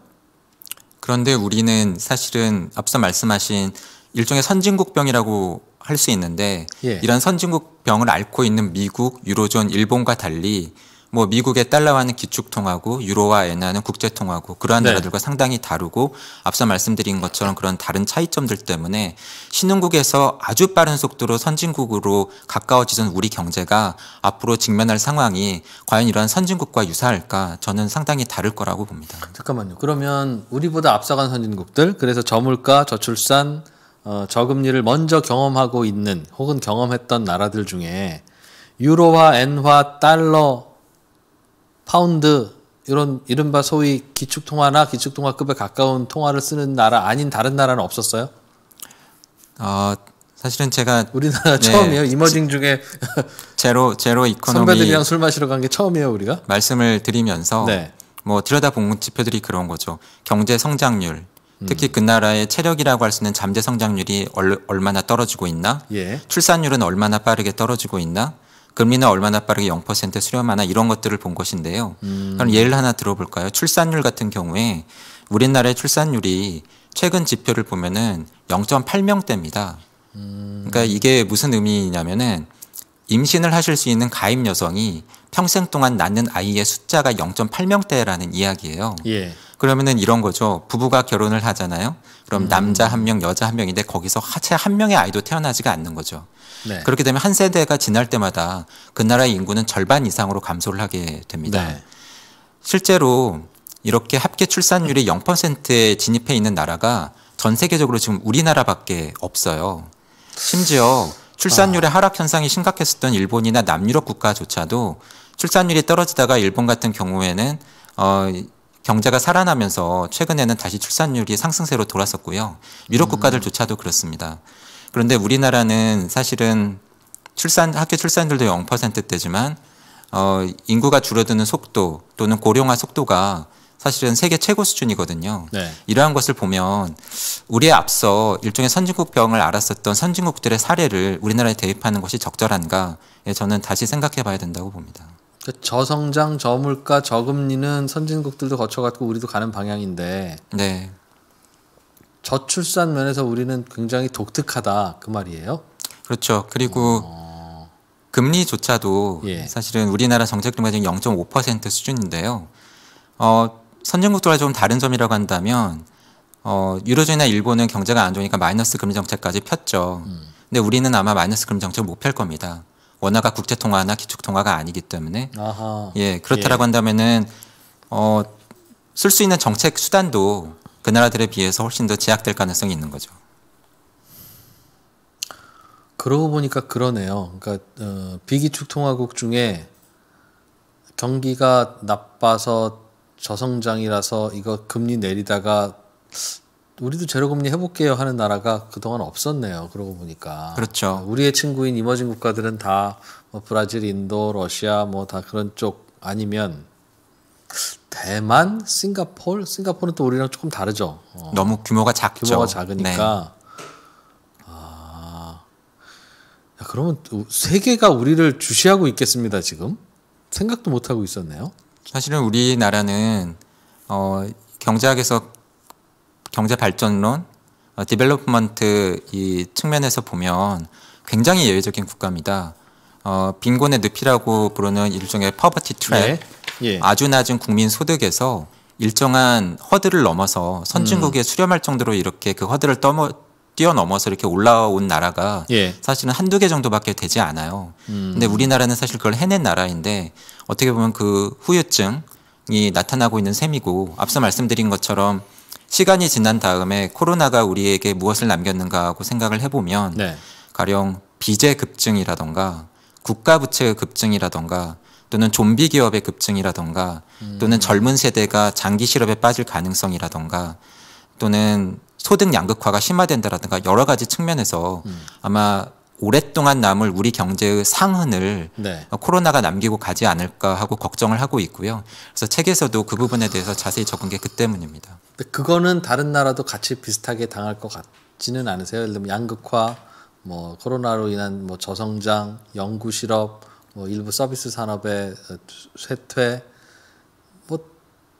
S5: 그런데 우리는 사실은 앞서 말씀하신 일종의 선진국병이라고 할 수 있는데 예. 이런 선진국병을 앓고 있는 미국, 유로존, 일본과 달리 뭐 미국의 달러와는 기축통화고 유로와 엔화는 국제통화고 그러한 네. 나라들과 상당히 다르고 앞서 말씀드린 것처럼 그런 다른 차이점들 때문에 신흥국에서 아주 빠른 속도로 선진국으로 가까워지던 우리 경제가 앞으로 직면할 상황이 과연 이러한 선진국과 유사할까 저는 상당히 다를 거라고 봅니다.
S2: 잠깐만요. 그러면 우리보다 앞서간 선진국들
S5: 그래서 저물가, 저출산,
S2: 어, 저금리를 먼저 경험하고 있는 혹은 경험했던 나라들 중에 유로와 엔화, 달러 파운드 이런 이른바 소위 기축통화나 기축통화급에 가까운 통화를 쓰는 나라 아닌 다른 나라는 없었어요?
S5: 어, 사실은 제가 우리나라 네, 처음이에요. 이머징 중에 제로 제로 이코노미 선배들이랑
S2: 술 마시러 간 게 처음이에요, 우리가.
S5: 말씀을 드리면서 네. 뭐 들여다본 지표들이 그런 거죠. 경제 성장률, 음. 특히 그 나라의 체력이라고 할 수 있는 잠재 성장률이 얼, 마나 떨어지고 있나, 예. 출산율은 얼마나 빠르게 떨어지고 있나, 금리는 얼마나 빠르게 0% 수렴하나 이런 것들을 본 것인데요. 음. 그럼 예를 하나 들어볼까요? 출산율 같은 경우에 우리나라의 출산율이 최근 지표를 보면은 0.8명대입니다. 음. 그러니까 이게 무슨 의미냐면은 임신을 하실 수 있는 가임 여성이 평생 동안 낳는 아이의 숫자가 0.8명대라는 이야기예요. 예. 그러면은 이런 거죠. 부부가 결혼을 하잖아요. 그럼 음. 남자 한 명, 여자 한 명인데 거기서 하체 한 명의 아이도 태어나지가 않는 거죠. 네. 그렇게 되면 한 세대가 지날 때마다 그 나라의 인구는 절반 이상으로 감소를 하게 됩니다. 네. 실제로 이렇게 합계 출산율이 0%에 진입해 있는 나라가 전 세계적으로 지금 우리나라밖에 없어요. 심지어 출산율의 아. 하락 현상이 심각했었던 일본이나 남유럽 국가조차도 출산율이 떨어지다가 일본 같은 경우에는 어 경제가 살아나면서 최근에는 다시 출산율이 상승세로 돌았었고요. 유럽 음. 국가들조차도 그렇습니다. 그런데 우리나라는 사실은 출산 학교 출산율도 0%대지만 어, 인구가 줄어드는 속도 또는 고령화 속도가 사실은 세계 최고 수준이거든요. 네. 이러한 것을 보면 우리의 앞서 일종의 선진국 병을 알았었던 선진국들의 사례를 우리나라에 대입하는 것이 적절한가? 저는 다시 생각해 봐야 된다고 봅니다.
S2: 그 저성장, 저물가, 저금리는 선진국들도 거쳐갖고 우리도 가는 방향인데 네. 저출산 면에서 우리는 굉장히 독특하다 그 말이에요.
S5: 그렇죠. 그리고 어... 금리조차도 예. 사실은 우리나라 정책금리가 지금 0.5% 수준인데요. 어, 선진국들과 좀 다른 점이라고 한다면 어, 유로존이나 일본은 경제가 안 좋으니까 마이너스 금리 정책까지 폈죠. 음. 근데 우리는 아마 마이너스 금리 정책을 못펼 겁니다. 원화가 국제 통화나 기축 통화가 아니기 때문에
S2: 아하. 예
S5: 그렇다라고 예. 한다면은 어, 쓸 수 있는 정책 수단도 그 나라들에 비해서 훨씬 더 제약될 가능성이 있는 거죠.
S2: 그러고 보니까 그러네요. 그러니까 어, 비기축 통화국 중에 경기가 나빠서 저성장이라서 이거 금리 내리다가 우리도 제로금리 해볼게요 하는 나라가 그동안 없었네요. 그러고 보니까 그렇죠. 아, 우리의 친구인 이머징 국가들은 다뭐 브라질, 인도, 러시아 뭐 다 그런 쪽 아니면 대만, 싱가폴, 싱가폴은 또 우리랑 조금 다르죠. 어. 너무 규모가 작죠. 규모가 작으니까.
S5: 네. 아,
S2: 그러면 세계가 우리를 주시하고 있겠습니다 지금 생각도 못 하고 있었네요.
S5: 사실은 우리나라는 어, 경제학에서 경제 발전론, 어, 디벨롭먼트 이 측면에서 보면 굉장히 예외적인 국가입니다. 어, 빈곤의 늪이라고 부르는 일종의 퍼버티 트랩. 네. 예. 아주 낮은 국민 소득에서 일정한 허들을 넘어서 선진국에 음. 수렴할 정도로 이렇게 그 허들을 떠머, 뛰어넘어서 이렇게 올라온 나라가 예. 사실은 한두 개 정도밖에 되지 않아요. 음. 근데 우리나라는 사실 그걸 해낸 나라인데 어떻게 보면 그 후유증이 나타나고 있는 셈이고 앞서 말씀드린 것처럼 시간이 지난 다음에 코로나가 우리에게 무엇을 남겼는가 하고 생각을 해보면 네. 가령 빚의 급증이라던가 국가 부채의 급증이라던가 또는 좀비 기업의 급증이라던가 음. 또는 젊은 세대가 장기 실업에 빠질 가능성이라던가 또는 소득 양극화가 심화된다라든가 여러 가지 측면에서 음. 아마 오랫동안 남을 우리 경제의 상흔을 네. 코로나가 남기고 가지 않을까 하고 걱정을 하고 있고요. 그래서 책에서도 그 부분에 대해서 자세히 적은 게 그 때문입니다.
S2: 그거는 다른 나라도 같이 비슷하게 당할 것 같지는 않으세요? 예를 들면 양극화, 뭐 코로나로 인한 뭐 저성장, 연구 실업, 뭐 일부 서비스 산업의 쇠퇴 뭐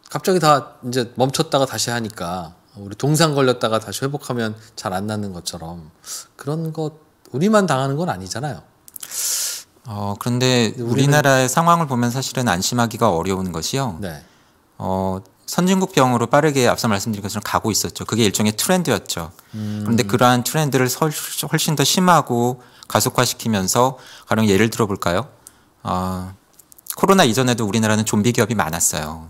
S2: 갑자기 다 이제 멈췄다가 다시 하니까 우리 동상 걸렸다가 다시 회복하면 잘안 낫는 것처럼 그런 것
S5: 우리만 당하는
S2: 건 아니잖아요.
S5: 어 그런데 우리나라의 상황을 보면 사실은 안심하기가 어려운 것이요. 네. 어 선진국 병으로 빠르게 앞서 말씀드린 것처럼 가고 있었죠. 그게 일종의 트렌드였죠. 음. 그런데 그러한 트렌드를 훨씬 더 심하고 가속화시키면서 가령 예를 들어 볼까요? 아, 코로나 이전에도 우리나라는 좀비 기업이 많았어요.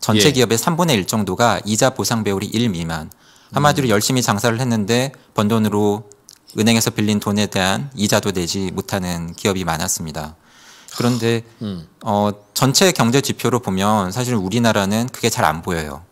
S5: 전체 예. 기업의 3분의 1 정도가 이자 보상 배율이 1 미만. 한마디로 음. 열심히 장사를 했는데 번 돈으로 은행에서 빌린 돈에 대한 이자도 내지 못하는 기업이 많았습니다. 그런데 음. 어, 전체 경제 지표로 보면 사실 우리나라는 그게 잘 안 보여요.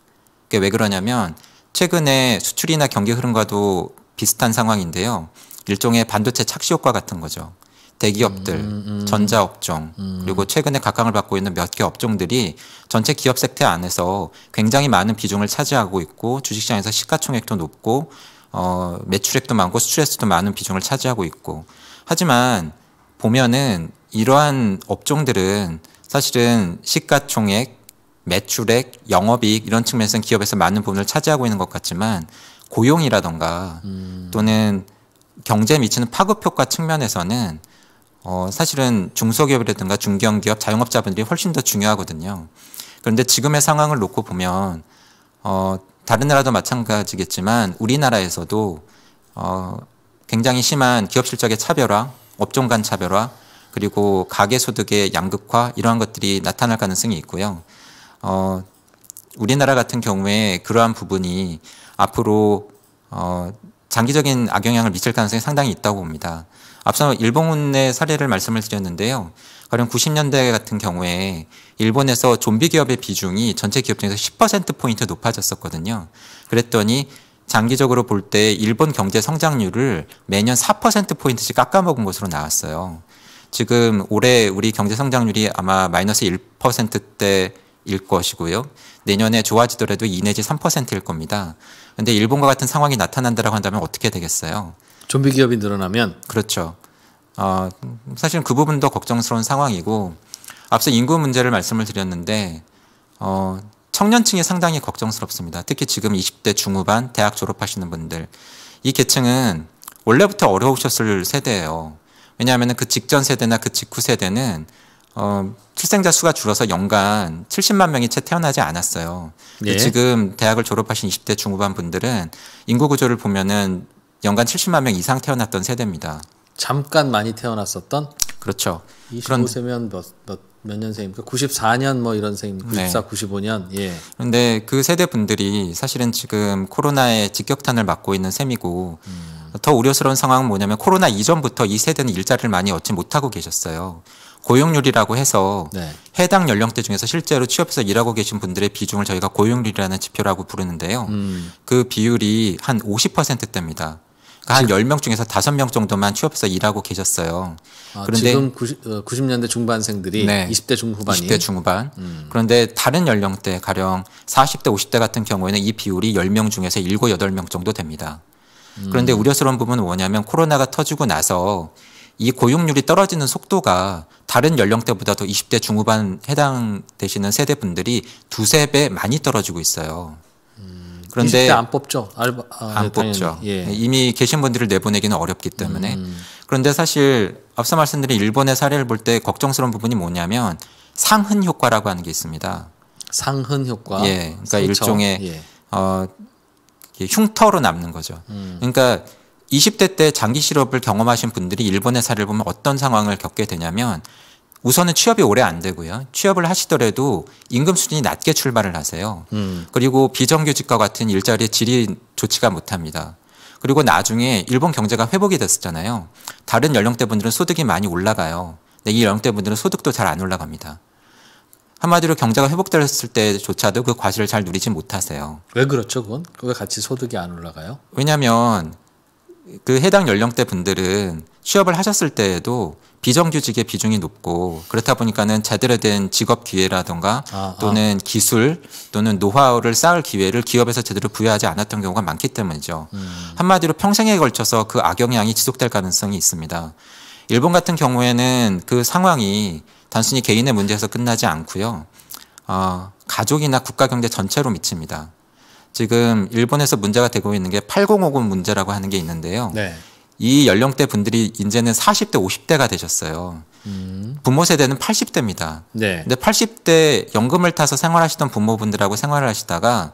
S5: 그게 왜 그러냐면 최근에 수출이나 경기 흐름과도 비슷한 상황인데요. 일종의 반도체 착시 효과 같은 거죠. 대기업들, 음, 음. 전자업종, 음. 그리고 최근에 각광을 받고 있는 몇 개 업종들이 전체 기업 섹터 안에서 굉장히 많은 비중을 차지하고 있고 주식시장에서 시가총액도 높고 어, 매출액도 많고 수출액도 많은 비중을 차지하고 있고 하지만 보면은 이러한 업종들은 사실은 시가총액, 매출액, 영업이익 이런 측면에서는 기업에서 많은 부분을 차지하고 있는 것 같지만 고용이라던가 음. 또는 경제에 미치는 파급 효과 측면에서는 어, 사실은 중소기업이라든가 중견기업, 자영업자분들이 훨씬 더 중요하거든요. 그런데 지금의 상황을 놓고 보면 어, 다른 나라도 마찬가지겠지만 우리나라에서도 어, 굉장히 심한 기업 실적의 차별화, 업종 간 차별화, 그리고 가계 소득의 양극화 이러한 것들이 나타날 가능성이 있고요. 어, 우리나라 같은 경우에 그러한 부분이 앞으로 어, 장기적인 악영향을 미칠 가능성이 상당히 있다고 봅니다. 앞서 일본의 사례를 말씀을 드렸는데요. 가령 90년대 같은 경우에 일본에서 좀비 기업의 비중이 전체 기업 중에서 10%포인트 높아졌었거든요. 그랬더니 장기적으로 볼 때 일본 경제 성장률을 매년 4%포인트씩 깎아먹은 것으로 나왔어요. 지금 올해 우리 경제 성장률이 아마 마이너스 1%대일 것이고요. 내년에 좋아지더라도 2 내지 3%일 겁니다. 근데 일본과 같은 상황이 나타난다라고 한다면 어떻게 되겠어요? 좀비 기업이 늘어나면 그렇죠. 어, 사실그 부분도 걱정스러운 상황이고 앞서 인구 문제를 말씀을 드렸는데 어, 청년층이 상당히 걱정스럽습니다. 특히 지금 20대 중후반 대학 졸업하시는 분들 이 계층은 원래부터 어려우셨을 세대예요. 왜냐하면 그 직전 세대나 그 직후 세대는 어, 출생자 수가 줄어서 연간 70만 명이 채 태어나지 않았어요. 예. 지금 대학을 졸업하신 20대 중후반 분들은 인구 구조를 보면은 연간 70만 명 이상 태어났던 세대입니다. 잠깐 많이 태어났었던? 그렇죠. 25세면
S2: 몇, 몇, 몇 년생입니까? 94년 뭐 이런 생입니까? 94, 네. 95년? 예.
S5: 그런데 그 세대 분들이 사실은 지금 코로나에 직격탄을 맞고 있는 셈이고 음. 더 우려스러운 상황은 뭐냐면 코로나 이전부터 이 세대는 일자리를 많이 얻지 못하고 계셨어요. 고용률이라고 해서 네. 해당 연령대 중에서 실제로 취업해서 일하고 계신 분들의 비중을 저희가 고용률이라는 지표라고 부르는데요. 음. 그 비율이 한 50%대입니다. 그러니까 한 10명 중에서 5명 정도만 취업해서 일하고 계셨어요. 아, 그런데 지금
S2: 90, 어, 년대
S5: 중반생들이 네, 20대 중후반이 20대 중후반. 음. 그런데 다른 연령대 가령 40대 50대 같은 경우에는 이 비율이 10명 중에서 7, 8명 정도 됩니다. 음. 그런데 우려스러운 부분은 뭐냐면 코로나가 터지고 나서 이 고용률이 떨어지는 속도가 다른 연령대보다 도 20대 중후반 해당되시는 세대분들이 두세 배 많이 떨어지고 있어요. 그런데 안
S2: 뽑죠. 알바, 아, 안 네, 뽑죠. 예.
S5: 이미 계신 분들을 내보내기는 어렵기 때문에 음. 음. 그런데 사실 앞서 말씀드린 일본의 사례를 볼 때 걱정스러운 부분이 뭐냐면 상흔 효과라고 하는 게 있습니다. 상흔 효과. 예, 그러니까 상처. 그렇죠. 일종의 예. 어, 흉터로 남는 거죠. 음. 그러니까 20대 때 장기 실업을 경험하신 분들이 일본의 사례를 보면 어떤 상황을 겪게 되냐면 우선은 취업이 오래 안 되고요. 취업을 하시더라도 임금 수준이 낮게 출발을 하세요. 음. 그리고 비정규직과 같은 일자리의 질이 좋지가 못합니다. 그리고 나중에 일본 경제가 회복이 됐었잖아요. 다른 연령대 분들은 소득이 많이 올라가요. 근이 네, 연령대 분들은 소득도 잘 안 올라갑니다. 한마디로 경제가 회복됐을 때조차도 그 과실을 잘 누리지 못하세요. 왜 그렇죠, 그건?
S2: 왜 같이 소득이 안 올라가요?
S5: 왜냐하면 그 해당 연령대 분들은 취업을 하셨을 때에도 비정규직의 비중이 높고 그렇다 보니까는 제대로 된 직업 기회라든가 아, 아, 또는 기술 또는 노하우를 쌓을 기회를 기업에서 제대로 부여하지 않았던 경우가 많기 때문이죠. 음. 한마디로 평생에 걸쳐서 그 악영향이 지속될 가능성이 있습니다. 일본 같은 경우에는 그 상황이 단순히 개인의 문제에서 끝나지 않고요. 어, 가족이나 국가 경제 전체로 미칩니다. 지금 일본에서 문제가 되고 있는 게 8050 문제라고 하는 게 있는데요. 네. 이 연령대 분들이 이제는 40대, 50대가 되셨어요. 음. 부모 세대는 80대입니다. 네. 근데 80대 연금을 타서 생활하시던 부모분들하고 생활을 하시다가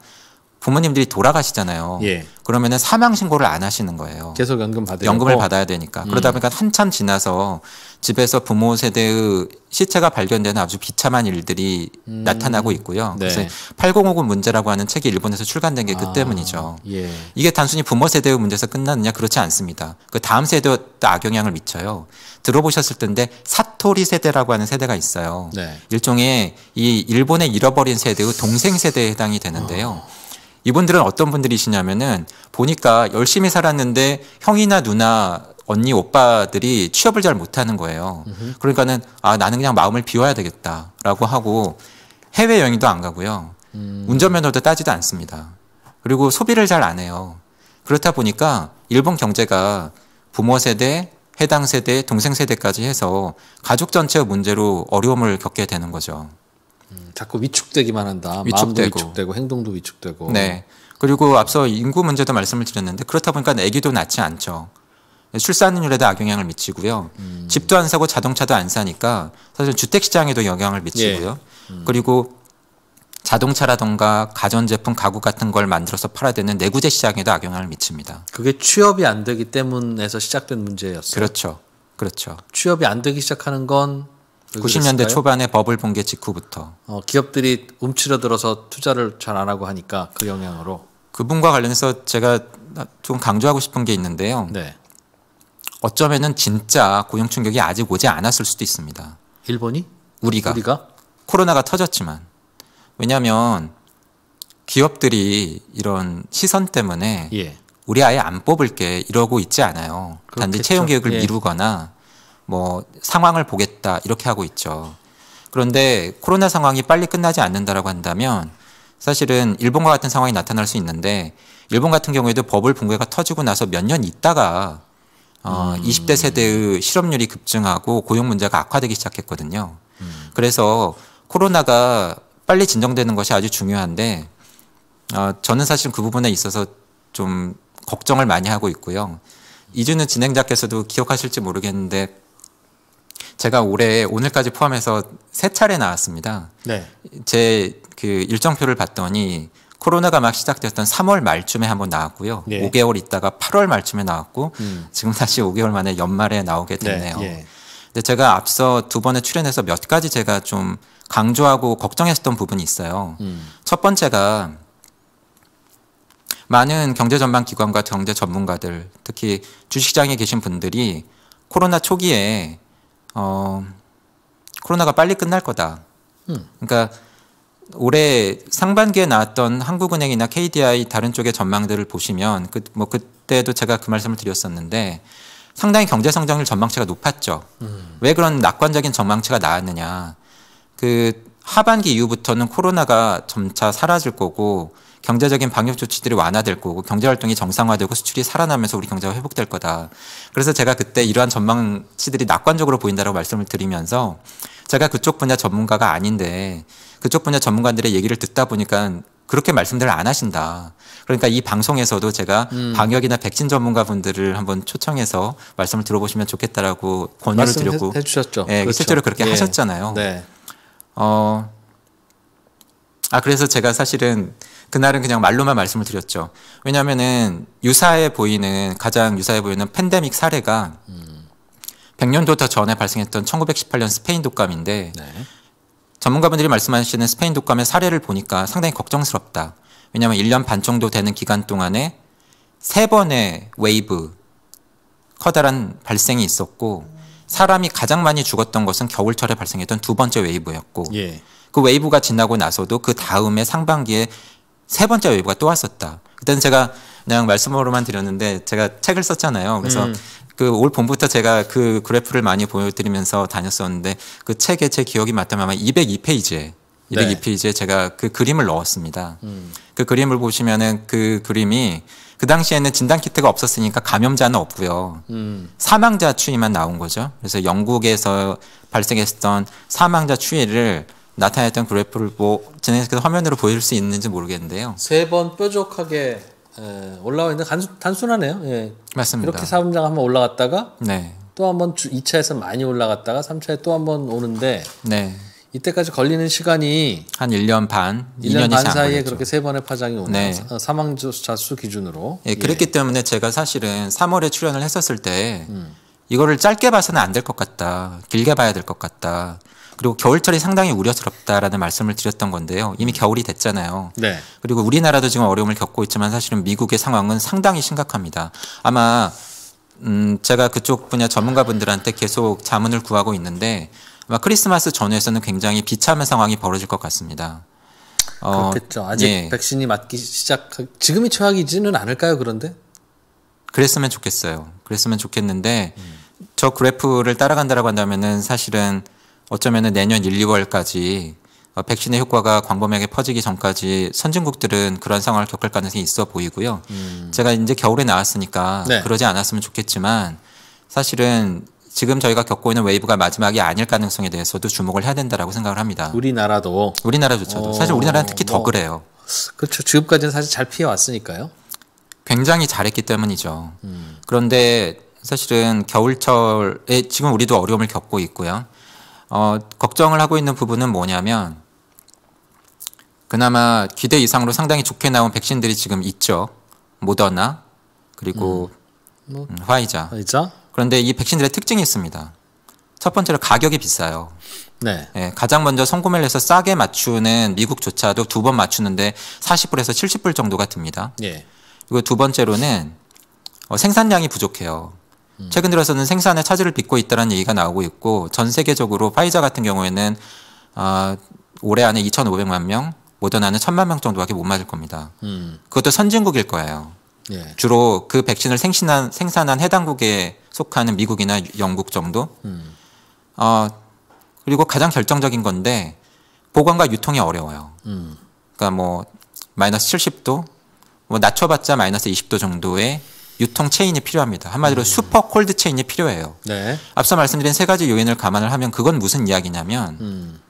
S5: 부모님들이 돌아가시잖아요. 예. 그러면은 사망 신고를 안 하시는 거예요. 계속 연금 받으 연금을 받아야 되니까. 음. 그러다 보니까 한참 지나서 집에서 부모 세대의 시체가 발견되는 아주 비참한 일들이 음. 나타나고 있고요. 네. 그래서 8050 문제라고 하는 책이 일본에서 출간된 게그 아. 때문이죠. 예. 이게 단순히 부모 세대의 문제에서 끝나느냐 그렇지 않습니다. 그 다음 세대도 악영향을 미쳐요. 들어보셨을 텐데 사토리 세대라고 하는 세대가 있어요. 네. 일종의 이 일본에 잃어버린 세대의 동생 세대에 해당이 되는데요. 어. 이분들은 어떤 분들이시냐면은 보니까 열심히 살았는데 형이나 누나 언니 오빠들이 취업을 잘 못하는 거예요. 그러니까는 아 나는 그냥 마음을 비워야 되겠다라고 하고 해외 여행도 안 가고요. 음. 운전면허도 따지도 않습니다. 그리고 소비를 잘 안 해요. 그렇다 보니까 일본 경제가 부모 세대, 해당 세대, 동생 세대까지 해서 가족 전체의 문제로 어려움을 겪게 되는 거죠. 자꾸 위축되기만 한다. 위축되고. 마음도 위축되고 행동도 위축되고. 네. 그리고 앞서 인구 문제도 말씀을 드렸는데 그렇다 보니까 아기도 낳지 않죠. 출산율에도 악영향을 미치고요. 음. 집도 안 사고 자동차도 안 사니까 사실 주택 시장에도 영향을 예. 미치고요. 예. 음. 그리고 자동차라던가 가전제품 가구 같은 걸 만들어서 팔아야 되는 내구재 시장에도 악영향을 미칩니다. 그게 취업이 안 되기 때문에서 시작된 문제였어요. 그렇죠. 그렇죠. 취업이 안 되기 시작하는 건 90년대 초반에 버블 붕괴 직후부터 어, 기업들이 움츠러들어서 투자를 잘 안 하고 하니까 그 영향으로 그분과 관련해서 제가 좀 강조하고 싶은 게 있는데요. 네. 어쩌면은 진짜 고용 충격이 아직 오지 않았을 수도 있습니다. 일본이? 우리가. 우리가? 코로나가 터졌지만 왜냐하면 기업들이 이런 시선 때문에 예. 우리 아예 안 뽑을게 이러고 있지 않아요. 그렇겠죠. 단지 채용 계획을 예. 미루거나 뭐 상황을 보겠다 이렇게 하고 있죠. 그런데 코로나 상황이 빨리 끝나지 않는다라고 한다면 사실은 일본과 같은 상황이 나타날 수 있는데 일본 같은 경우에도 버블 붕괴가 터지고 나서 몇 년 있다가 어, 음. 20대 세대의 실업률이 급증하고 고용 문제가 악화되기 시작했거든요. 음. 그래서 코로나가 빨리 진정되는 것이 아주 중요한데 어, 저는 사실 그 부분에 있어서 좀 걱정을 많이 하고 있고요. 이준우 진행자께서도 기억하실지 모르겠는데 제가 올해 오늘까지 포함해서 세 차례 나왔습니다. 네. 제 그 일정표를 봤더니 코로나가 막 시작됐던 3월 말쯤에 한번 나왔고요. 네. 예. 5개월 있다가 8월 말쯤에 나왔고 음. 지금 다시 5개월 만에 연말에 나오게 네, 됐네요. 네. 예. 근데 제가 앞서 두 번에 출연해서 몇 가지 제가 좀 강조하고 걱정했었던 부분이 있어요. 음. 첫 번째가 많은 경제 전망 기관과 경제 전문가들, 특히 주식장에 계신 분들이 코로나 초기에 어, 코로나가 빨리 끝날 거다. 음. 그러니까 올해 상반기에 나왔던 한국은행이나 KDI 다른 쪽의 전망들을 보시면 그, 뭐 그때도 제가 그 말씀을 드렸었는데 상당히 경제 성장률 전망치가 높았죠. 음. 왜 그런 낙관적인 전망치가 나왔느냐. 그 하반기 이후부터는 코로나가 점차 사라질 거고 경제적인 방역 조치들이 완화될 거고 경제 활동이 정상화되고 수출이 살아나면서 우리 경제가 회복될 거다. 그래서 제가 그때 이러한 전망치들이 낙관적으로 보인다라고 말씀을 드리면서 제가 그쪽 분야 전문가가 아닌데 그쪽 분야 전문가들의 얘기를 듣다 보니까 그렇게 말씀들을 안 하신다. 그러니까 이 방송에서도 제가 음. 방역이나 백신 전문가 분들을 한번 초청해서 말씀을 들어보시면 좋겠다라고 권유를 드렸고 해주셨죠. 네, 그렇죠. 실제로 그렇게 예. 하셨잖아요. 네. 어, 아 그래서 제가 사실은 그날은 그냥 말로만 말씀을 드렸죠. 왜냐하면은 유사해 보이는 가장 유사해 보이는 팬데믹 사례가 음. 100년도 더 전에 발생했던 1918년 스페인 독감인데 네. 전문가분들이 말씀하시는 스페인 독감의 사례를 보니까 상당히 걱정스럽다. 왜냐하면 1년 반 정도 되는 기간 동안에 세 번의 웨이브 커다란 발생이 있었고 사람이 가장 많이 죽었던 것은 겨울철에 발생했던 두 번째 웨이브였고 예. 그 웨이브가 지나고 나서도 그 다음에 상반기에 세 번째 웨이브가 또 왔었다. 그때는 제가 그냥 말씀으로만 드렸는데 제가 책을 썼잖아요. 그래서 음. 그올 봄부터 제가 그 그래프를 많이 보여드리면서 다녔었는데 그 책에 제 기억이 맞다면 아마 202페이지에 202페이지에 네. 제가 그 그림을 넣었습니다. 음. 그 그림을 보시면은 그 그림이 그 당시에는 진단 키트가 없었으니까 감염자는 없고요. 음. 사망자 추이만 나온 거죠. 그래서 영국에서 발생했던 사망자 추이를 나타냈던 그래프를 뭐 진행해서 화면으로 보실 수 있는지 모르겠는데요.
S2: 세 번 뾰족하게 올라와 있는 단순, 하네요 예. 맞습니다. 이렇게 사분장 한번 올라갔다가 네. 또 한번 2차에서 많이 올라갔다가 3차에 또 한번 오는데
S5: 네. 이때까지 걸리는 시간이 한 1년 반, 1년 반 사이에 그렇게 세 번의 파장이
S2: 오는 네. 어, 사망자 수 기준으로. 예, 그랬기
S5: 예. 때문에 제가 사실은 3월에 출연을 했었을 때 음. 이거를 짧게 봐서는 안 될 것 같다. 길게 봐야 될 것 같다. 그리고 겨울철이 상당히 우려스럽다라는 말씀을 드렸던 건데요. 이미 음. 겨울이 됐잖아요. 네. 그리고 우리나라도 지금 어려움을 겪고 있지만 사실은 미국의 상황은 상당히 심각합니다. 아마 음 제가 그쪽 분야 전문가분들한테 계속 자문을 구하고 있는데 아마 크리스마스 전후에서는 굉장히 비참한 상황이 벌어질 것 같습니다. 어, 그렇겠죠. 아직 예. 백신이 맞기 시작 지금이 최악이지는 않을까요? 그런데 그랬으면 좋겠어요. 그랬으면 좋겠는데 음. 저 그래프를 따라간다라고 한다면은 사실은 어쩌면은 내년 1, 2월까지 어, 백신의 효과가 광범위하게 퍼지기 전까지 선진국들은 그런 상황을 겪을 가능성이 있어 보이고요. 음. 제가 이제 겨울에 나왔으니까 네. 그러지 않았으면 좋겠지만 사실은 지금 저희가 겪고 있는 웨이브가 마지막이 아닐 가능성에 대해서도 주목을 해야 된다라고 생각을 합니다. 우리나라도 우리나라조차도 어, 사실 우리나라는 특히 뭐, 더 그래요. 그렇죠. 지금까지는 사실 잘 피해 왔으니까요. 굉장히 잘했기 때문이죠. 음. 그런데 사실은 겨울철에 지금 우리도 어려움을 겪고 있고요. 어, 걱정을 하고 있는 부분은 뭐냐면 그나마 기대 이상으로 상당히 좋게 나온 백신들이 지금 있죠. 모더나 그리고 음, 뭐, 음, 화이자. 화이자. 그런데 이 백신들의 특징이 있습니다. 첫 번째로 가격이 비싸요. 네. 예, 가장 먼저 선구매를 해서 싸게 맞추는 미국조차도 두 번 맞추는데 40불에서 70불 정도가 듭니다. 예. 그리고 두 번째로는 어, 생산량이 부족해요. 최근 들어서는 생산에 차질을 빚고 있다는 얘기가 나오고 있고 전 세계적으로 파이자 같은 경우에는 어, 올해 안에 2,500만 명, 모더나는 1,000만 명 정도밖에 못 맞을 겁니다. 음. 그것도 선진국일 거예요. 예. 주로 그 백신을 생신한, 생산한 해당국에 속하는 미국이나 영국 정도. 음. 어, 그리고 가장 결정적인 건데 보관과 유통이 어려워요. 음. 그러니까 뭐 마이너스 70도, 뭐 낮춰봤자 마이너스 20도 정도의 유통 체인이 필요합니다. 한마디로 음. 슈퍼 콜드 체인이 필요해요. 네. 앞서 말씀드린 세 가지 요인을 감안을 하면 그건 무슨 이야기냐면 음.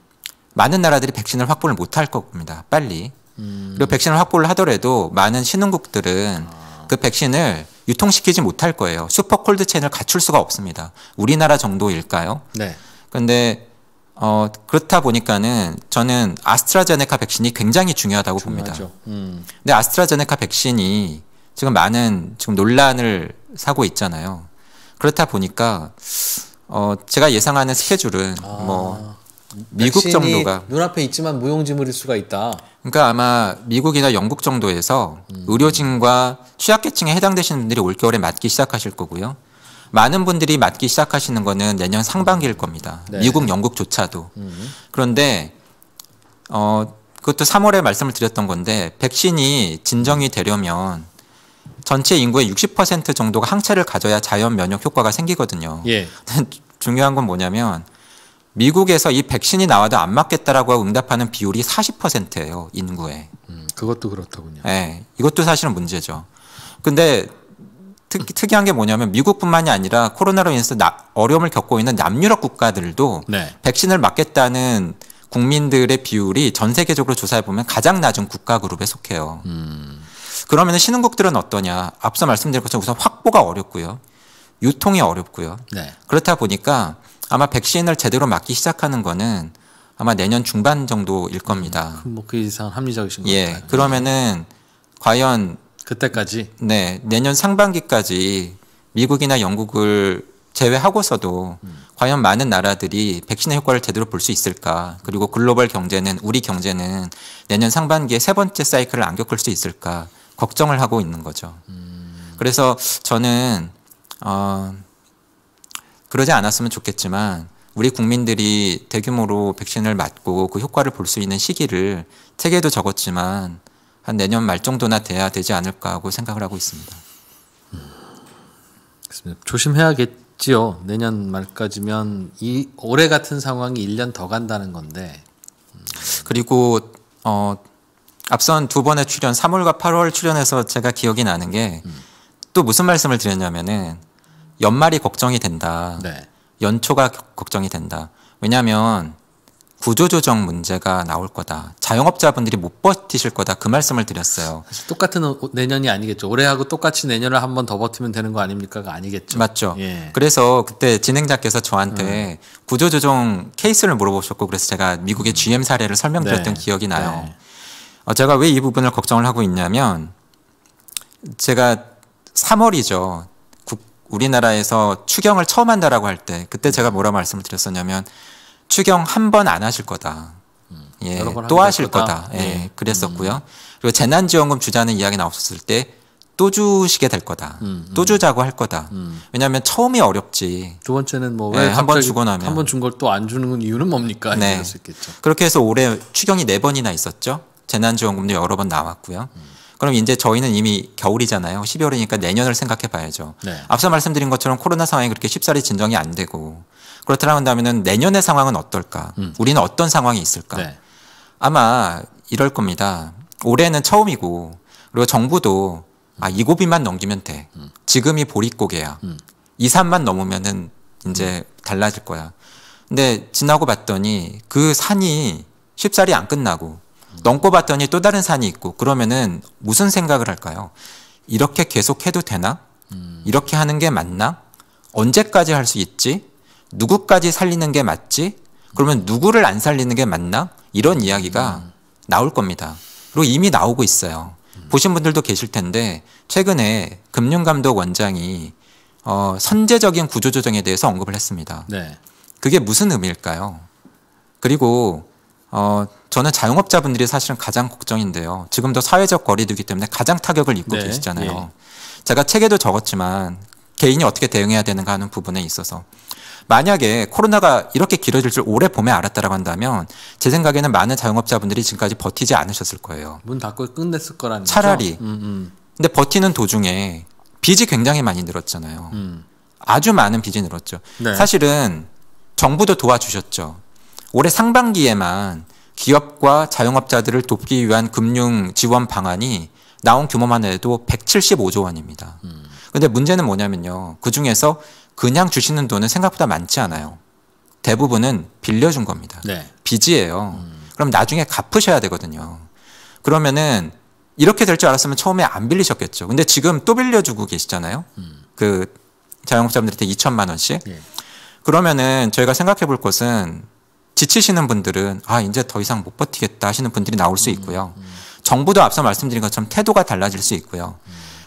S5: 많은 나라들이 백신을 확보를 못할 겁니다. 빨리. 음. 그리고 백신을 확보를 하더라도 많은 신흥국들은 아. 그 백신을 유통시키지 못할 거예요. 슈퍼 콜드 체인을 갖출 수가 없습니다. 우리나라 정도일까요? 네. 근데 어, 그렇다 보니까는 저는 아스트라제네카 백신이 굉장히 중요하다고 중요하죠. 봅니다. 음. 근데 아스트라제네카 백신이 지금 많은 지금 논란을 사고 있잖아요. 그렇다 보니까 어 제가 예상하는 스케줄은 아, 뭐 미국 정도가 눈앞에
S2: 있지만 무용지물일
S5: 수가 있다. 그러니까 아마 미국이나 영국 정도에서 음. 의료진과 취약계층에 해당되시는 분들이 올겨울에 맞기 시작하실 거고요. 많은 분들이 맞기 시작하시는 거는 내년 상반기일 겁니다. 네. 미국, 영국조차도. 음. 그런데 어 그것도 3월에 말씀을 드렸던 건데 백신이 진정이 되려면 전체 인구의 60% 정도가 항체를 가져야 자연 면역 효과가 생기거든요. 예. 중요한 건 뭐냐면 미국에서 이 백신이 나와도 안 맞겠다라고 응답하는 비율이 40%예요 인구에. 음, 그것도 그렇더군요. 네, 이것도 사실은 문제죠. 근데 특, 특이한 게 뭐냐면 미국뿐만이 아니라 코로나로 인해서 나, 어려움을 겪고 있는 남유럽 국가들도 네. 백신을 맞겠다는 국민들의 비율이 전 세계적으로 조사해 보면 가장 낮은 국가 그룹에 속해요. 음. 그러면 신흥국들은 어떠냐? 앞서 말씀드린 것처럼 우선 확보가 어렵고요. 유통이 어렵고요. 네. 그렇다 보니까 아마 백신을 제대로 맞기 시작하는 거는 아마 내년 중반 정도일 겁니다.
S2: 음, 뭐그 이상 합리적이신 거예요.
S5: 그러면은 과연 그때까지 네 내년 상반기까지 미국이나 영국을 제외하고서도 음. 과연 많은 나라들이 백신의 효과를 제대로 볼 수 있을까? 그리고 글로벌 경제는 우리 경제는 내년 상반기에 세 번째 사이클을 안 겪을 수 있을까? 걱정을 하고 있는 거죠. 그래서 저는 어, 그러지 않았으면 좋겠지만 우리 국민들이 대규모로 백신을 맞고 그 효과를 볼 수 있는 시기를 세계도 적었지만 한 내년 말 정도나 돼야 되지 않을까 하고 생각을 하고 있습니다. 음,
S2: 조심해야겠지요. 내년 말까지면 이 올해 같은 상황이 1년 더
S5: 간다는 건데. 음. 그리고 어 앞선 두 번의 출연 3월과 8월 출연해서 제가 기억이 나는 게또 음. 무슨 말씀을 드렸냐면은 연말이 걱정이 된다. 네. 연초가 걱정이 된다. 왜냐하면 구조조정 문제가 나올 거다. 자영업자분들이 못 버티실 거다. 그 말씀을 드렸어요.
S2: 똑같은 내년이 아니겠죠. 올해하고 똑같이 내년을 한 번 더 버티면 되는 거 아닙니까가 아니겠죠.
S5: 맞죠. 예. 그래서 그때 진행자께서 저한테 음. 구조조정 케이스를 물어보셨고 그래서 제가 미국의 음. GM 사례를 설명드렸던 네. 기억이 나요. 네. 어, 제가 왜 이 부분을 걱정을 하고 있냐면 제가 3월이죠. 우리나라에서 추경을 처음 한다라고 할 때 그때 제가 뭐라 말씀을 드렸었냐면 추경 한 번 안 하실 거다. 음, 예, 또 하실 거다. 거다. 예, 네. 그랬었고요. 음. 그리고 재난지원금 주자는 이야기 나왔었을 때 또 주시게 될 거다. 음, 음, 또 주자고 할 거다. 왜냐하면 처음이 어렵지. 두 번째는 뭐 예, 한번 주고 나면 한 번 준 걸 또 안 주는 이유는 뭡니까? 네. 그렇게 해서 올해 추경이 네 번이나 있었죠. 재난지원금도 여러 번 나왔고요. 음. 그럼 이제 저희는 이미 겨울이잖아요. 12월이니까 내년을 생각해 봐야죠. 네. 앞서 말씀드린 것처럼 코로나 상황이 그렇게 쉽사리 진정이 안 되고 그렇다고 한다면 내년의 상황은 어떨까? 음. 우리는 어떤 상황이 있을까? 네. 아마 이럴 겁니다. 올해는 처음이고 그리고 정부도 아, 이 고비만 넘기면 돼. 음. 지금이 보릿고개야. 음. 2, 3만 넘으면은 이제 음. 달라질 거야. 근데 지나고 봤더니 그 산이 쉽사리 안 끝나고 넘고 봤더니 또 다른 산이 있고 그러면은 무슨 생각을 할까요? 이렇게 계속 해도 되나? 음. 이렇게 하는 게 맞나? 언제까지 할 수 있지? 누구까지 살리는 게 맞지? 그러면 누구를 안 살리는 게 맞나? 이런 이야기가 음. 나올 겁니다. 그리고 이미 나오고 있어요. 음. 보신 분들도 계실 텐데 최근에 금융감독 원장이 어, 선제적인 구조조정에 대해서 언급을 했습니다. 네. 그게 무슨 의미일까요? 그리고 어, 저는 자영업자분들이 사실은 가장 걱정인데요. 지금도 사회적 거리두기 때문에 가장 타격을 입고 네, 계시잖아요. 예. 제가 책에도 적었지만 개인이 어떻게 대응해야 되는가 하는 부분에 있어서 만약에 코로나가 이렇게 길어질 줄 오래 봄에 알았다라고 한다면 제 생각에는 많은 자영업자분들이 지금까지 버티지 않으셨을 거예요.
S2: 문 닫고 끝냈을 거라는
S5: 차라리. 음, 음. 근데 버티는 도중에 빚이 굉장히 많이 늘었잖아요. 음. 아주 많은 빚이 늘었죠. 네. 사실은 정부도 도와주셨죠. 올해 상반기에만 기업과 자영업자들을 돕기 위한 금융 지원 방안이 나온 규모만 해도 175조 원입니다. 그런데 문제는 뭐냐면요. 그 중에서 그냥 주시는 돈은 생각보다 많지 않아요. 대부분은 빌려준 겁니다. 네. 빚이에요. 음. 그럼 나중에 갚으셔야 되거든요. 그러면은 이렇게 될 줄 알았으면 처음에 안 빌리셨겠죠. 근데 지금 또 빌려주고 계시잖아요. 음. 그 자영업자분들한테 2천만 원씩. 예. 그러면은 저희가 생각해 볼 것은 지치시는 분들은 아 이제 더 이상 못 버티겠다 하시는 분들이 나올 수 음, 있고요. 음, 음. 정부도 앞서 말씀드린 것처럼 태도가 달라질 수 있고요.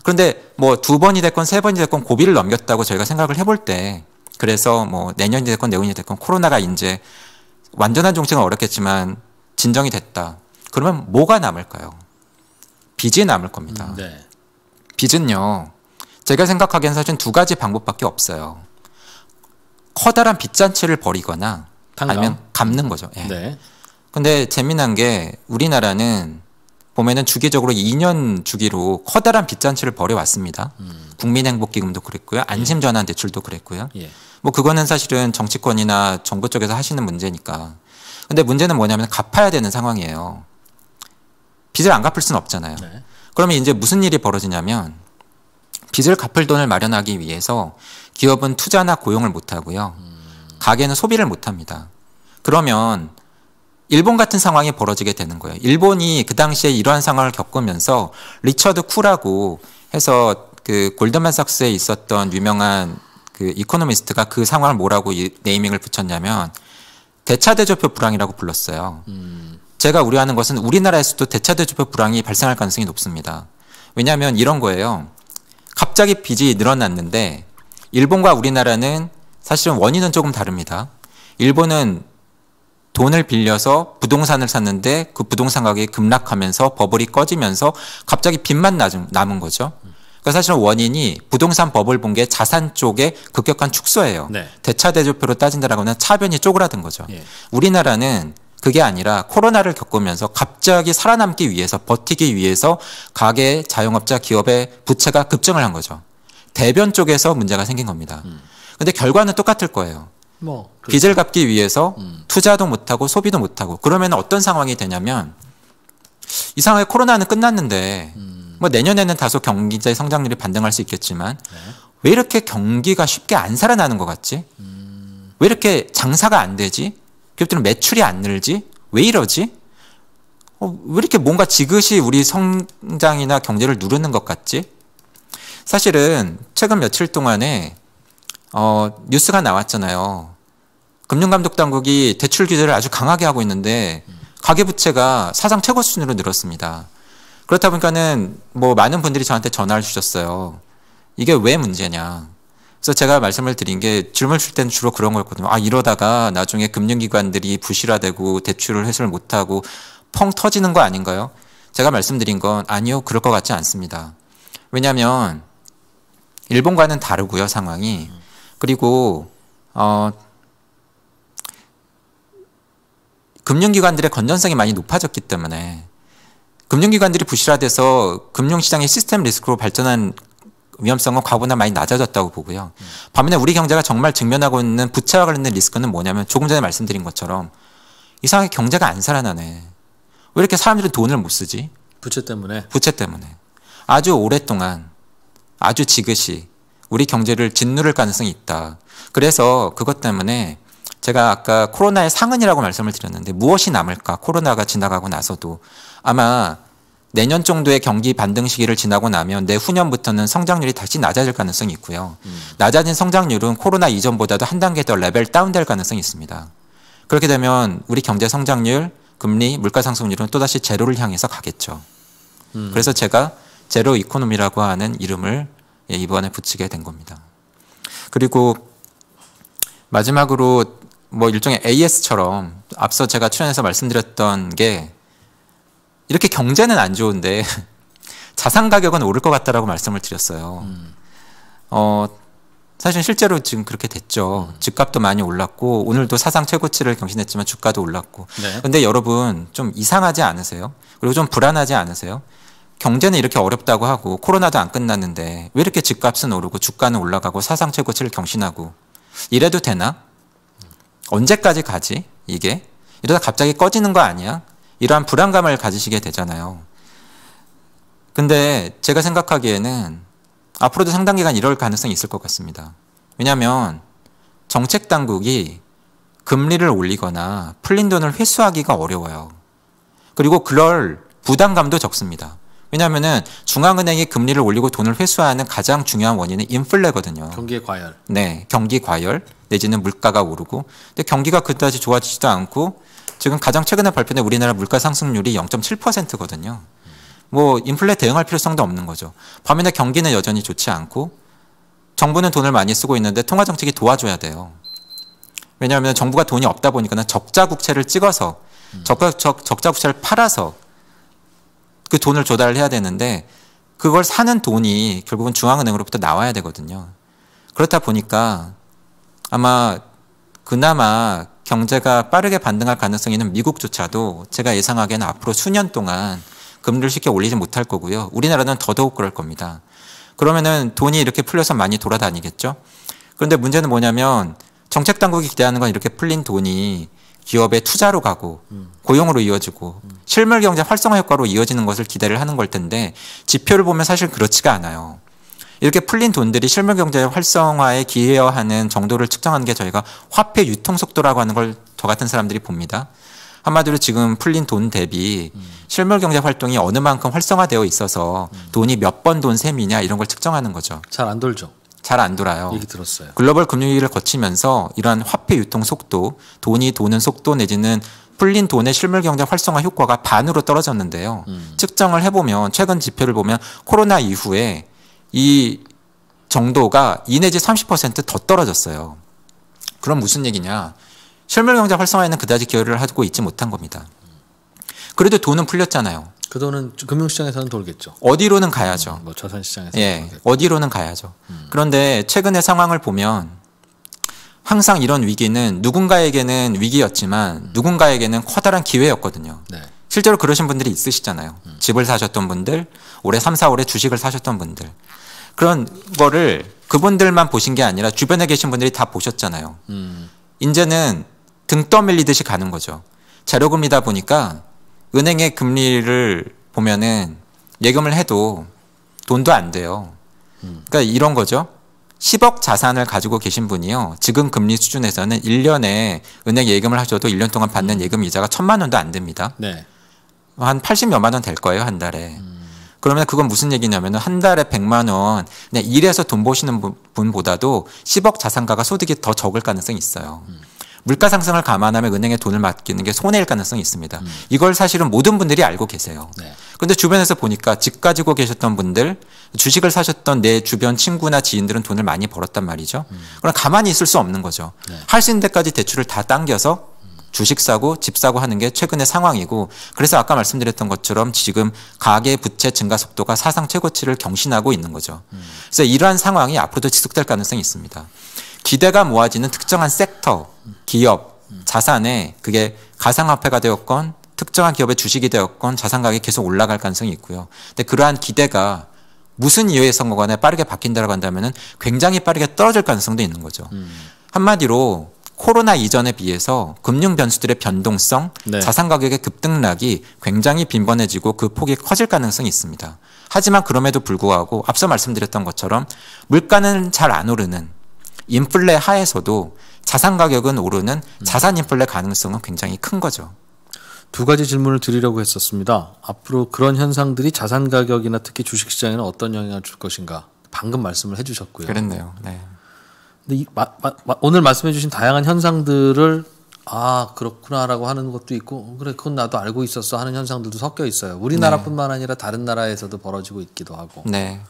S5: 그런데 뭐 두 번이 됐건 세 번이 됐건 고비를 넘겼다고 저희가 생각을 해볼 때 그래서 뭐 내년이 됐건 내후년이 됐건 코로나가 이제 완전한 종식은 어렵겠지만 진정이 됐다. 그러면 뭐가 남을까요? 빚이 남을 겁니다. 네. 빚은요. 제가 생각하기엔 사실 두 가지 방법밖에 없어요. 커다란 빚잔치를 벌이거나 아니면갚는 거죠. 예. 네. 근데 재미난 게 우리나라는 보면은 주기적으로 2년 주기로 커다란 빚잔치를 벌여왔습니다. 음. 국민행복기금도 그랬고요. 안심전환대출도 예. 그랬고요. 예. 뭐 그거는 사실은 정치권이나 정부 쪽에서 하시는 문제니까. 근데 문제는 뭐냐면 갚아야 되는 상황이에요. 빚을 안 갚을 수는 없잖아요. 네. 그러면 이제 무슨 일이 벌어지냐면 빚을 갚을 돈을 마련하기 위해서 기업은 투자나 고용을 못 하고요. 음. 가게는 소비를 못합니다. 그러면 일본 같은 상황이 벌어지게 되는 거예요. 일본이 그 당시에 이러한 상황을 겪으면서 리처드 쿠라고 해서 그 골드만삭스에 있었던 유명한 그 이코노미스트가 그 상황을 뭐라고 네이밍을 붙였냐면 대차대조표 불황이라고 불렀어요. 음. 제가 우려하는 것은 우리나라에서도 대차대조표 불황이 발생할 가능성이 높습니다. 왜냐하면 이런 거예요. 갑자기 빚이 늘어났는데 일본과 우리나라는 사실은 원인은 조금 다릅니다. 일본은 돈을 빌려서 부동산을 샀는데 그 부동산 가격이 급락하면서 버블이 꺼지면서 갑자기 빚만 남은 거죠. 그러니까 사실은 원인이 부동산 버블 본 게 자산 쪽에 급격한 축소예요. 네. 대차대조표로 따진다라고는 차변이 쪼그라든 거죠. 예. 우리나라는 그게 아니라 코로나를 겪으면서 갑자기 살아남기 위해서 버티기 위해서 가계 자영업자 기업의 부채가 급증을 한 거죠. 대변 쪽에서 문제가 생긴 겁니다. 음. 근데 결과는 똑같을 거예요. 뭐 그렇죠. 빚을 갚기 위해서 음. 투자도 못하고 소비도 못하고 그러면 어떤 상황이 되냐면 이상하게 코로나는 끝났는데 음. 뭐 내년에는 다소 경기자의 성장률이 반등할 수 있겠지만 네. 왜 이렇게 경기가 쉽게 안 살아나는 것 같지? 음. 왜 이렇게 장사가 안 되지? 기업들은 매출이 안 늘지? 왜 이러지? 어, 왜 이렇게 뭔가 지그시 우리 성장이나 경제를 누르는 것 같지? 사실은 최근 며칠 동안에 어, 뉴스가 나왔잖아요. 금융감독당국이 대출 규제를 아주 강하게 하고 있는데 가계부채가 사상 최고 수준으로 늘었습니다. 그렇다 보니까는 뭐 많은 분들이 저한테 전화를 주셨어요. 이게 왜 문제냐. 그래서 제가 말씀을 드린 게 질문 을줄 때는 주로 그런 거였거든요. 아, 이러다가 나중에 금융기관들이 부실화되고 대출을 회수를 못하고 펑 터지는 거 아닌가요? 제가 말씀드린 건 아니요, 그럴 것 같지 않습니다. 왜냐하면 일본과는 다르고요, 상황이. 음. 그리고 어, 금융기관들의 건전성이 많이 높아졌기 때문에 금융기관들이 부실화돼서 금융시장의 시스템 리스크로 발전한 위험성은 과거보다 많이 낮아졌다고 보고요. 음. 반면에 우리 경제가 정말 직면하고 있는 부채와 관련된 리스크는 뭐냐면 조금 전에 말씀드린 것처럼 이상하게 경제가 안 살아나네. 왜 이렇게 사람들은 돈을 못 쓰지? 부채 때문에. 부채 때문에. 아주 오랫동안 아주 지그시 우리 경제를 짓누를 가능성이 있다. 그래서 그것 때문에 제가 아까 코로나의 상흔이라고 말씀을 드렸는데 무엇이 남을까? 코로나가 지나가고 나서도 아마 내년 정도의 경기 반등 시기를 지나고 나면 내후년부터는 성장률이 다시 낮아질 가능성이 있고요. 음. 낮아진 성장률은 코로나 이전보다도 한 단계 더 레벨 다운될 가능성이 있습니다. 그렇게 되면 우리 경제 성장률, 금리, 물가 상승률은 또다시 제로를 향해서 가겠죠. 음. 그래서 제가 제로 이코노미라고 하는 이름을 이번에 예, 붙이게 된 겁니다. 그리고 마지막으로 뭐 일종의 AS처럼 앞서 제가 출연해서 말씀드렸던 게 이렇게 경제는 안 좋은데 자산 가격은 오를 것 같다라고 말씀을 드렸어요. 어, 사실 실제로 지금 그렇게 됐죠. 음. 집값도 많이 올랐고 오늘도 사상 최고치를 경신했지만 주가도 올랐고. 네. 근데 여러분 좀 이상하지 않으세요? 그리고 좀 불안하지 않으세요? 경제는 이렇게 어렵다고 하고 코로나도 안 끝났는데 왜 이렇게 집값은 오르고 주가는 올라가고 사상 최고치를 경신하고 이래도 되나? 언제까지 가지? 이게? 이러다 갑자기 꺼지는 거 아니야? 이러한 불안감을 가지시게 되잖아요. 근데 제가 생각하기에는 앞으로도 상당 기간 이럴 가능성이 있을 것 같습니다. 왜냐하면 정책 당국이 금리를 올리거나 풀린 돈을 회수하기가 어려워요. 그리고 그럴 부담감도 적습니다. 왜냐하면은 중앙은행이 금리를 올리고 돈을 회수하는 가장 중요한 원인은 인플레거든요. 경기 과열. 네, 경기 과열 내지는 물가가 오르고, 근데 경기가 그다지 좋아지지도 않고 지금 가장 최근에 발표된 우리나라 물가 상승률이 0.7%거든요. 뭐 인플레 대응할 필요성도 없는 거죠. 반면에 경기는 여전히 좋지 않고 정부는 돈을 많이 쓰고 있는데 통화 정책이 도와줘야 돼요. 왜냐하면 정부가 돈이 없다 보니까는 음. 적자 국채를 찍어서 적 적, 적자 국채를 팔아서 그 돈을 조달해야 되는데 그걸 사는 돈이 결국은 중앙은행으로부터 나와야 되거든요. 그렇다 보니까 아마 그나마 경제가 빠르게 반등할 가능성이 있는 미국조차도 제가 예상하기에는 앞으로 수년 동안 금리를 쉽게 올리지 못할 거고요. 우리나라는 더더욱 그럴 겁니다. 그러면은 돈이 이렇게 풀려서 많이 돌아다니겠죠. 그런데 문제는 뭐냐면 정책 당국이 기대하는 건 이렇게 풀린 돈이 기업의 투자로 가고 고용으로 이어지고 실물 경제 활성화 효과로 이어지는 것을 기대를 하는 걸 텐데 지표를 보면 사실 그렇지가 않아요. 이렇게 풀린 돈들이 실물 경제 활성화에 기여하는 정도를 측정하는 게 저희가 화폐 유통 속도라고 하는 걸 저 같은 사람들이 봅니다. 한마디로 지금 풀린 돈 대비 실물 경제 활동이 어느 만큼 활성화되어 있어서 돈이 몇 번 돈 셈이냐 이런 걸 측정하는 거죠. 잘 안 돌죠. 잘안 돌아요. 얘기 들었어요. 글로벌 금융위기를 거치면서 이러한 화폐 유통 속도, 돈이 도는 속도 내지는 풀린 돈의 실물 경제 활성화 효과가 반으로 떨어졌는데요. 음. 측정을 해보면 최근 지표를 보면 코로나 이후에 이 정도가 이 내지 30%더 떨어졌어요. 그럼 무슨 얘기냐? 실물 경제 활성화에는 그다지 기여를 하고 있지 못한 겁니다. 그래도 돈은 풀렸잖아요. 그 돈은 금융시장에서는 돌겠죠. 어디로는 가야죠.
S2: 음, 뭐 자산시장에서. 예,
S5: 돌겠죠. 어디로는 가야죠. 음. 그런데 최근의 상황을 보면 항상 이런 위기는 누군가에게는 위기였지만 음. 누군가에게는 커다란 기회였거든요. 네. 실제로 그러신 분들이 있으시잖아요. 음. 집을 사셨던 분들, 올해 3, 4월에 주식을 사셨던 분들. 그런 거를 그분들만 보신 게 아니라 주변에 계신 분들이 다 보셨잖아요. 음. 이제는 등 떠밀리듯이 가는 거죠. 자료금이다 보니까 은행의 금리를 보면은 예금을 해도 돈도 안 돼요. 음. 그러니까 이런 거죠. 10억 자산을 가지고 계신 분이요. 지금 금리 수준에서는 1년에 은행 예금을 하셔도 1년 동안 받는 음. 예금 이자가 천만 원도 안 됩니다. 네. 한 80몇만 원 될 거예요, 한 달에. 음. 그러면 그건 무슨 얘기냐면은 한 달에 100만 원 그냥 일해서 돈 버시는 분보다도 10억 자산가가 소득이 더 적을 가능성이 있어요. 음. 물가 상승을 감안하면 은행에 돈을 맡기는 게 손해일 가능성이 있습니다. 음. 이걸 사실은 모든 분들이 알고 계세요. 그런데 네. 주변에서 보니까 집 가지고 계셨던 분들, 주식을 사셨던 내 주변 친구나 지인들은 돈을 많이 벌었단 말이죠. 음. 그럼 가만히 있을 수 없는 거죠. 네. 할수 있는 데까지 대출을 다 당겨서 주식 사고 집 사고 하는 게 최근의 상황이고 그래서 아까 말씀드렸던 것처럼 지금 가계 부채 증가 속도가 사상 최고치를 경신하고 있는 거죠. 음. 그래서 이러한 상황이 앞으로도 지속될 가능성이 있습니다. 기대가 모아지는 특정한 섹터, 기업, 자산에 그게 가상화폐가 되었건 특정한 기업의 주식이 되었건 자산 가격이 계속 올라갈 가능성이 있고요. 근데 그러한 기대가 무슨 이유에 선거 간에 빠르게 바뀐다고 한다면 굉장히 빠르게 떨어질 가능성도 있는 거죠. 음. 한마디로 코로나 이전에 비해서 금융 변수들의 변동성, 네. 자산 가격의 급등락이 굉장히 빈번해지고 그 폭이 커질 가능성이 있습니다. 하지만 그럼에도 불구하고 앞서 말씀드렸던 것처럼 물가는 잘 안 오르는 인플레 하에서도 자산 가격은 오르는 자산 인플레 가능성은 굉장히 큰 거죠. 두 가지 질문을 드리려고 했었습니다. 앞으로 그런 현상들이 자산 가격이나
S2: 특히 주식 시장에는 어떤 영향을 줄 것인가? 방금 말씀을 해 주셨고요. 그랬네요. 네. 근데 이, 마, 마, 마, 오늘 말씀해 주신 다양한 현상들을 아, 그렇구나라고 하는 것도 있고 그래 그건 나도 알고 있었어 하는 현상들도 섞여 있어요. 우리나라뿐만 네. 아니라 다른 나라에서도 벌어지고 있기도 하고. 네.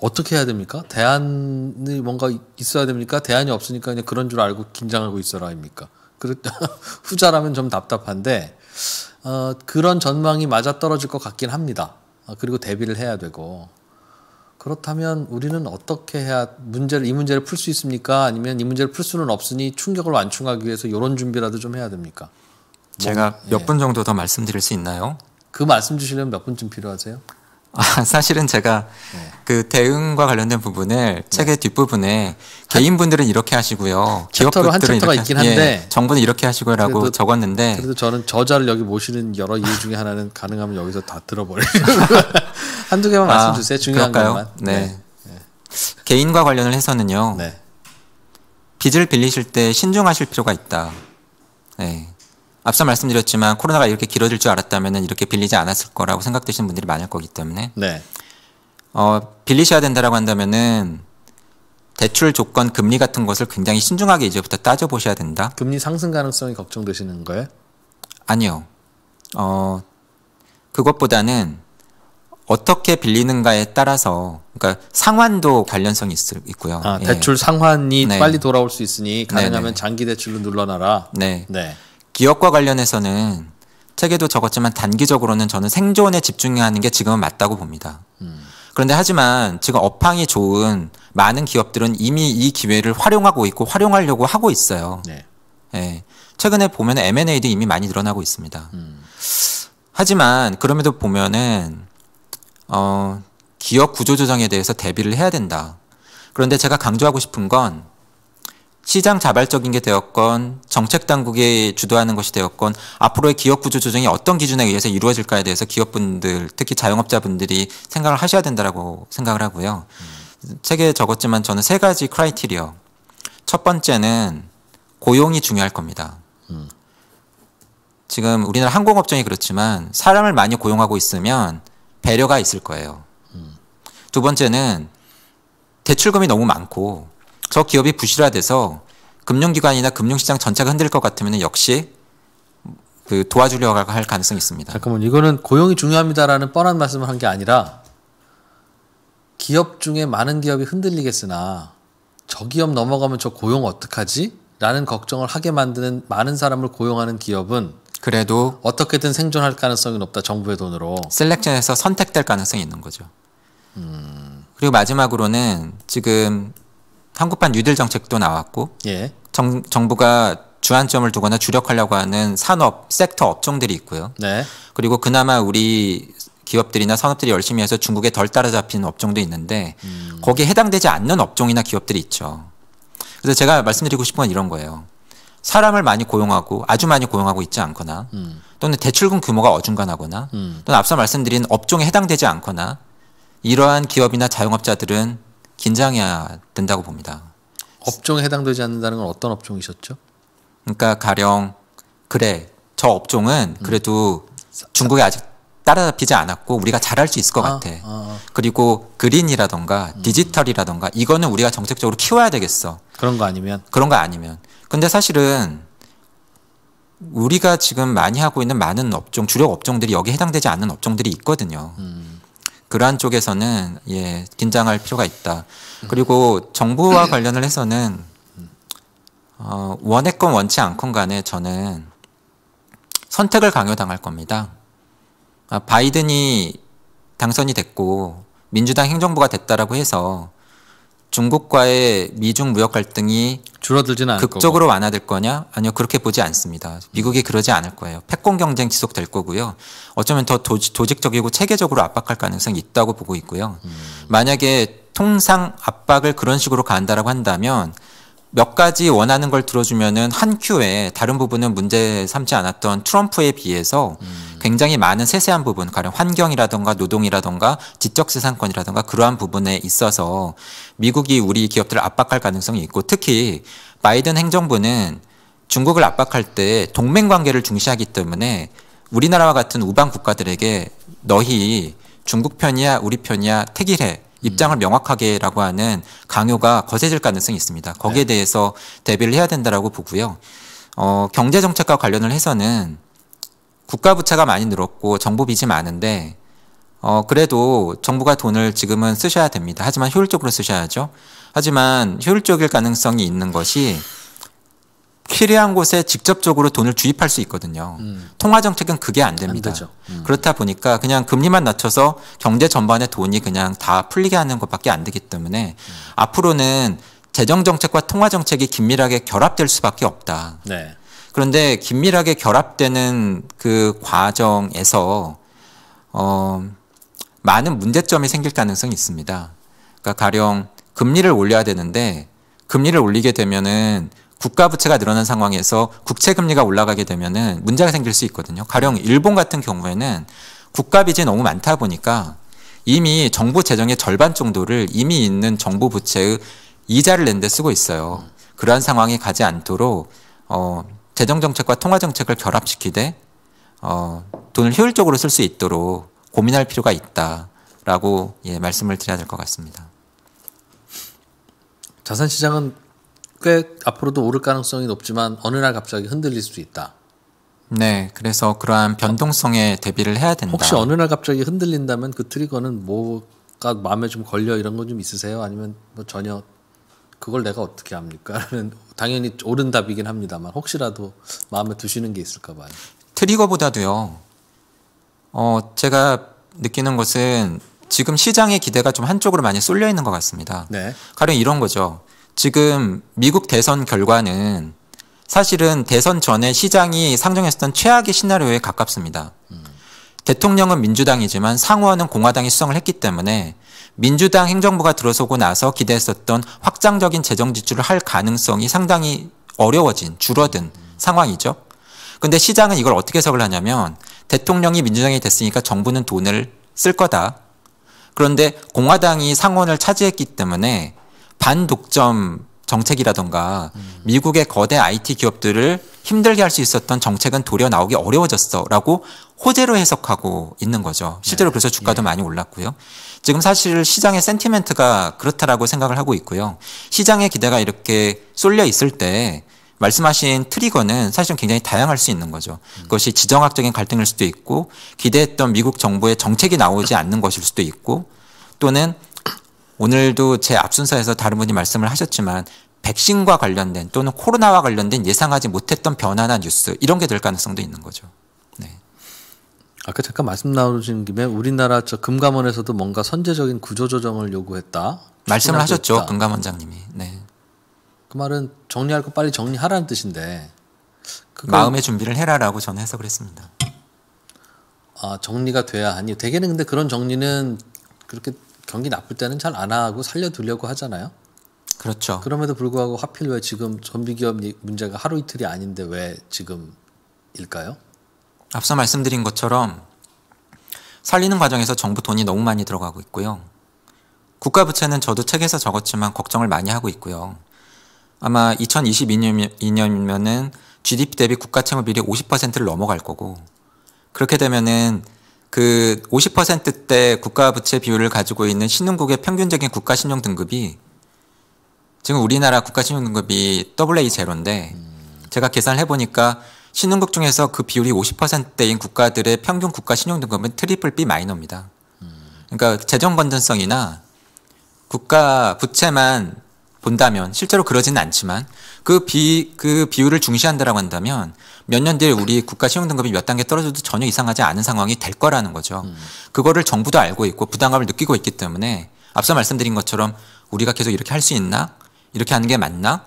S2: 어떻게 해야 됩니까? 대안이 뭔가 있어야 됩니까? 대안이 없으니까 그냥 그런 줄 알고 긴장하고 있어라입니까? 그렇다 후자라면 좀 답답한데 어, 그런 전망이 맞아 떨어질 것 같긴 합니다. 어, 그리고 대비를 해야 되고 그렇다면 우리는 어떻게 해야 문제를 이 문제를 풀 수 있습니까? 아니면 이 문제를 풀 수는 없으니 충격을 완충하기 위해서 이런 준비라도 좀 해야 됩니까?
S5: 제가 뭐, 몇분 예. 정도 더 말씀드릴 수 있나요?
S2: 그 말씀 주시려면 몇 분쯤 필요하세요?
S5: 아, 사실은 제가 네. 그 대응과 관련된 부분을 책의 네. 뒷부분에 개인분들은 이렇게 하시고요. 기업분들은 이렇게 있긴 한데 예, 정부는 이렇게 하시고요라고 적었는데 그래도
S2: 저는 저자를 여기 모시는 여러 이유 중에 하나는 가능하면 여기서 다 들어버리려고 한두 개만 아, 말씀 주세요. 중요한 것만. 네. 네. 예.
S5: 개인과 관련을 해서는요. 네. 빚을 빌리실 때 신중하실 필요가 있다. 네. 앞서 말씀드렸지만 코로나가 이렇게 길어질 줄 알았다면 이렇게 빌리지 않았을 거라고 생각되시는 분들이 많을 거기 때문에 네. 어, 빌리셔야 된다라고 한다면은 대출 조건 금리 같은 것을 굉장히 신중하게 이제부터 따져 보셔야 된다. 금리 상승 가능성이 걱정되시는 거예요? 아니요. 어 그것보다는 어떻게 빌리는가에 따라서 그러니까 상환도 관련성이 있을, 있고요. 아, 예. 대출 예. 상환이 네. 빨리 돌아올 수 있으니 가능하면 네네. 네. 장기 대출로 눌러놔라. 네. 네. 기업과 관련해서는 책에도 적었지만 단기적으로는 저는 생존에 집중하는 게 지금은 맞다고 봅니다. 음. 그런데 하지만 지금 업황이 좋은 많은 기업들은 이미 이 기회를 활용하고 있고 활용하려고 하고 있어요. 네. 예. 최근에 보면 M&A도 이미 많이 늘어나고 있습니다. 음. 하지만 그럼에도 보면은 어, 기업 구조 조정에 대해서 대비를 해야 된다. 그런데 제가 강조하고 싶은 건 시장 자발적인 게 되었건 정책 당국이 주도하는 것이 되었건 앞으로의 기업 구조 조정이 어떤 기준에 의해서 이루어질까에 대해서 기업분들 특히 자영업자분들이 생각을 하셔야 된다라고 생각을 하고요. 음. 책에 적었지만 저는 세 가지 크라이티리어. 첫 번째는 고용이 중요할 겁니다. 지금 우리나라 항공업종이 그렇지만 사람을 많이 고용하고 있으면 배려가 있을 거예요. 음. 두 번째는 대출금이 너무 많고 저 기업이 부실화돼서 금융기관이나 금융시장 전체가 흔들 것 같으면 역시 그 도와주려고 할 가능성이 있습니다. 잠깐만 이거는 고용이 중요합니다라는 뻔한 말씀을 한 게 아니라
S2: 기업 중에 많은 기업이 흔들리겠으나 저 기업 넘어가면 저 고용 어떡하지? 라는 걱정을 하게 만드는 많은 사람을 고용하는 기업은
S5: 그래도 어떻게든 생존할 가능성이 높다 정부의 돈으로 셀렉션에서 선택될 가능성이 있는 거죠. 음... 그리고 마지막으로는 지금 한국판 뉴딜 정책도 나왔고 예. 정, 정부가 주안점을 두거나 주력하려고 하는 산업 섹터 업종들이 있고요. 네. 그리고 그나마 우리 기업들이나 산업들이 열심히 해서 중국에 덜 따라잡힌 업종도 있는데 음. 거기에 해당되지 않는 업종이나 기업들이 있죠. 그래서 제가 말씀드리고 싶은 건 이런 거예요. 사람을 많이 고용하고 아주 많이 고용하고 있지 않거나 음. 또는 대출금 규모가 어중간하거나 음. 또는 앞서 말씀드린 업종에 해당되지 않거나 이러한 기업이나 자영업자들은 긴장해야 된다고 봅니다. 업종에 해당되지 않는다는 건 어떤 업종이셨죠? 그러니까 가령 그래 저 업종은 음. 그래도 음. 중국에 아직 따라잡히지 않았고 우리가 잘할 수 있을 것 아, 같아. 아. 아. 그리고 그린이라던가 음. 디지털이라던가 이거는 우리가 정책적으로 키워야 되겠어. 그런 거 아니면? 그런 거 아니면. 근데 사실은 우리가 지금 많이 하고 있는 많은 업종, 주력 업종들이 여기에 해당되지 않는 업종들이 있거든요. 음. 그러한 쪽에서는 예, 긴장할 필요가 있다. 그리고 정부와 음. 관련을 해서는 어, 원했건 원치 않건 간에 저는 선택을 강요당할 겁니다. 아, 바이든이 당선이 됐고 민주당 행정부가 됐다라고 해서 중국과의 미중 무역 갈등이 줄어들지는 않을 극적으로 거고. 완화될 거냐? 아니요, 그렇게 보지 않습니다. 미국이 그러지 않을 거예요. 패권 경쟁 지속될 거고요. 어쩌면 더 도지, 조직적이고 체계적으로 압박할 가능성이 있다고 보고 있고요. 음. 만약에 통상 압박을 그런 식으로 간다라고 한다면 몇 가지 원하는 걸 들어주면은 한 큐에 다른 부분은 문제 삼지 않았던 트럼프에 비해서 음. 굉장히 많은 세세한 부분, 가령 환경이라던가 노동이라던가 지적재산권이라던가 그러한 부분에 있어서 미국이 우리 기업들을 압박할 가능성이 있고 특히 바이든 행정부는 중국을 압박할 때 동맹 관계를 중시하기 때문에 우리나라와 같은 우방 국가들에게 너희 중국 편이야 우리 편이야 택일해 입장을 명확하게라고 하는 강요가 거세질 가능성이 있습니다. 거기에 네. 대해서 대비를 해야 된다라고 보고요. 어, 경제 정책과 관련을 해서는 국가 부채가 많이 늘었고 정부 빚이 많은데 어, 그래도 정부가 돈을 지금은 쓰셔야 됩니다. 하지만 효율적으로 쓰셔야죠. 하지만 효율적일 가능성이 있는 것이 필요한 곳에 직접적으로 돈을 주입할 수 있거든요. 음. 통화 정책은 그게 안 됩니다. 안 음. 그렇다 보니까 그냥 금리만 낮춰서 경제 전반에 돈이 그냥 다 풀리게 하는 것밖에 안 되기 때문에 음. 앞으로는 재정 정책과 통화 정책이 긴밀하게 결합될 수밖에 없다. 네. 그런데 긴밀하게 결합되는 그 과정에서 어 많은 문제점이 생길 가능성이 있습니다. 그러니까 가령 금리를 올려야 되는데 금리를 올리게 되면은 국가 부채가 늘어난 상황에서 국채 금리가 올라가게 되면은 문제가 생길 수 있거든요. 가령 일본 같은 경우에는 국가 빚이 너무 많다 보니까 이미 정부 재정의 절반 정도를 이미 있는 정부 부채의 이자를 낸 데 쓰고 있어요. 그러한 상황이 가지 않도록 어 재정 정책과 통화 정책을 결합시키되 어 돈을 효율적으로 쓸 수 있도록 고민할 필요가 있다라고 예 말씀을 드려야 될 것 같습니다.
S2: 자산 시장은 꽤 앞으로도 오를 가능성이 높지만 어느 날 갑자기 흔들릴 수도 있다.
S5: 네, 그래서 그러한 변동성에 대비를 해야 된다. 혹시 어느 날 갑자기 흔들린다면 그 트리거는
S2: 뭐가 마음에 좀 걸려 이런 건 좀 있으세요? 아니면 뭐 전혀 그걸 내가 어떻게 합니까?라는 당연히 옳은 답이긴 합니다만 혹시라도 마음에 두시는 게 있을까 봐요.
S5: 트리거보다도요. 어, 제가 느끼는 것은 지금 시장의 기대가 좀 한쪽으로 많이 쏠려 있는 것 같습니다. 네. 가령 이런 거죠. 지금 미국 대선 결과는 사실은 대선 전에 시장이 상정했었던 최악의 시나리오에 가깝습니다. 음. 대통령은 민주당이지만 상원은 공화당이 수성을 했기 때문에 민주당 행정부가 들어서고 나서 기대했었던 확장적인 재정 지출을 할 가능성이 상당히 어려워진 줄어든 음. 상황이죠. 근데 시장은 이걸 어떻게 해석을 하냐면 대통령이 민주당이 됐으니까 정부는 돈을 쓸 거다. 그런데 공화당이 상원을 차지했기 때문에 반독점 정책이라던가 미국의 거대 IT 기업들을 힘들게 할 수 있었던 정책은 도려 나오기 어려워졌어라고 호재로 해석하고 있는 거죠. 네. 실제로 네. 그래서 주가도 예. 많이 올랐고요. 지금 사실 시장의 센티멘트가 그렇다라고 생각을 하고 있고요. 시장의 기대가 이렇게 쏠려 있을 때 말씀하신 트리거는 사실은 굉장히 다양할 수 있는 거죠. 그것이 지정학적인 갈등일 수도 있고 기대했던 미국 정부의 정책이 나오지 않는 것일 수도 있고 또는 오늘도 제 앞순서에서 다른 분이 말씀을 하셨지만 백신과 관련된 또는 코로나와 관련된 예상하지 못했던 변화나 뉴스 이런 게 될 가능성도 있는 거죠. 네.
S2: 아까 잠깐 말씀 나누신 김에 우리나라 저 금감원에서도 뭔가
S5: 선제적인 구조조정을 요구했다.
S2: 말씀을 하셨죠, 있다.
S5: 금감원장님이. 네.
S2: 그 말은 정리할 거 빨리 정리하라는 뜻인데 마음의
S5: 준비를 해라라고 저는 해석을
S2: 했습니다. 아 정리가 돼야 하니 대개는 근데 그런 정리는 그렇게 경기 나쁠 때는 잘 안 하고 살려두려고 하잖아요. 그렇죠. 그럼에도 불구하고 하필 왜 지금 전비기업 문제가 하루 이틀이 아닌데 왜 지금일까요?
S5: 앞서 말씀드린 것처럼 살리는 과정에서 정부 돈이 너무 많이 들어가고 있고요. 국가 부채는 저도 책에서 적었지만 걱정을 많이 하고 있고요. 아마 2022년이면은 GDP 대비 국가채무 비율이 50%를 넘어갈 거고 그렇게 되면은 그 50%대 국가 부채 비율을 가지고 있는 신흥국의 평균적인 국가 신용 등급이 지금 우리나라 국가 신용 등급이 AA 제로인데 제가 계산을 해보니까 신흥국 중에서 그 비율이 50%대인 국가들의 평균 국가 신용 등급은 트리플 B 마이너입니다. 그러니까 재정 건전성이나 국가 부채만 본다면 실제로 그러지는 않지만 그비그 그 비율을 중시한다라고 한다면 몇 년 뒤에 우리 국가 신용 등급이 몇 단계 떨어져도 전혀 이상하지 않은 상황이 될 거라는 거죠. 음. 그거를 정부도 알고 있고 부담감을 느끼고 있기 때문에 앞서 말씀드린 것처럼 우리가 계속 이렇게 할 수 있나? 이렇게 하는 게 맞나?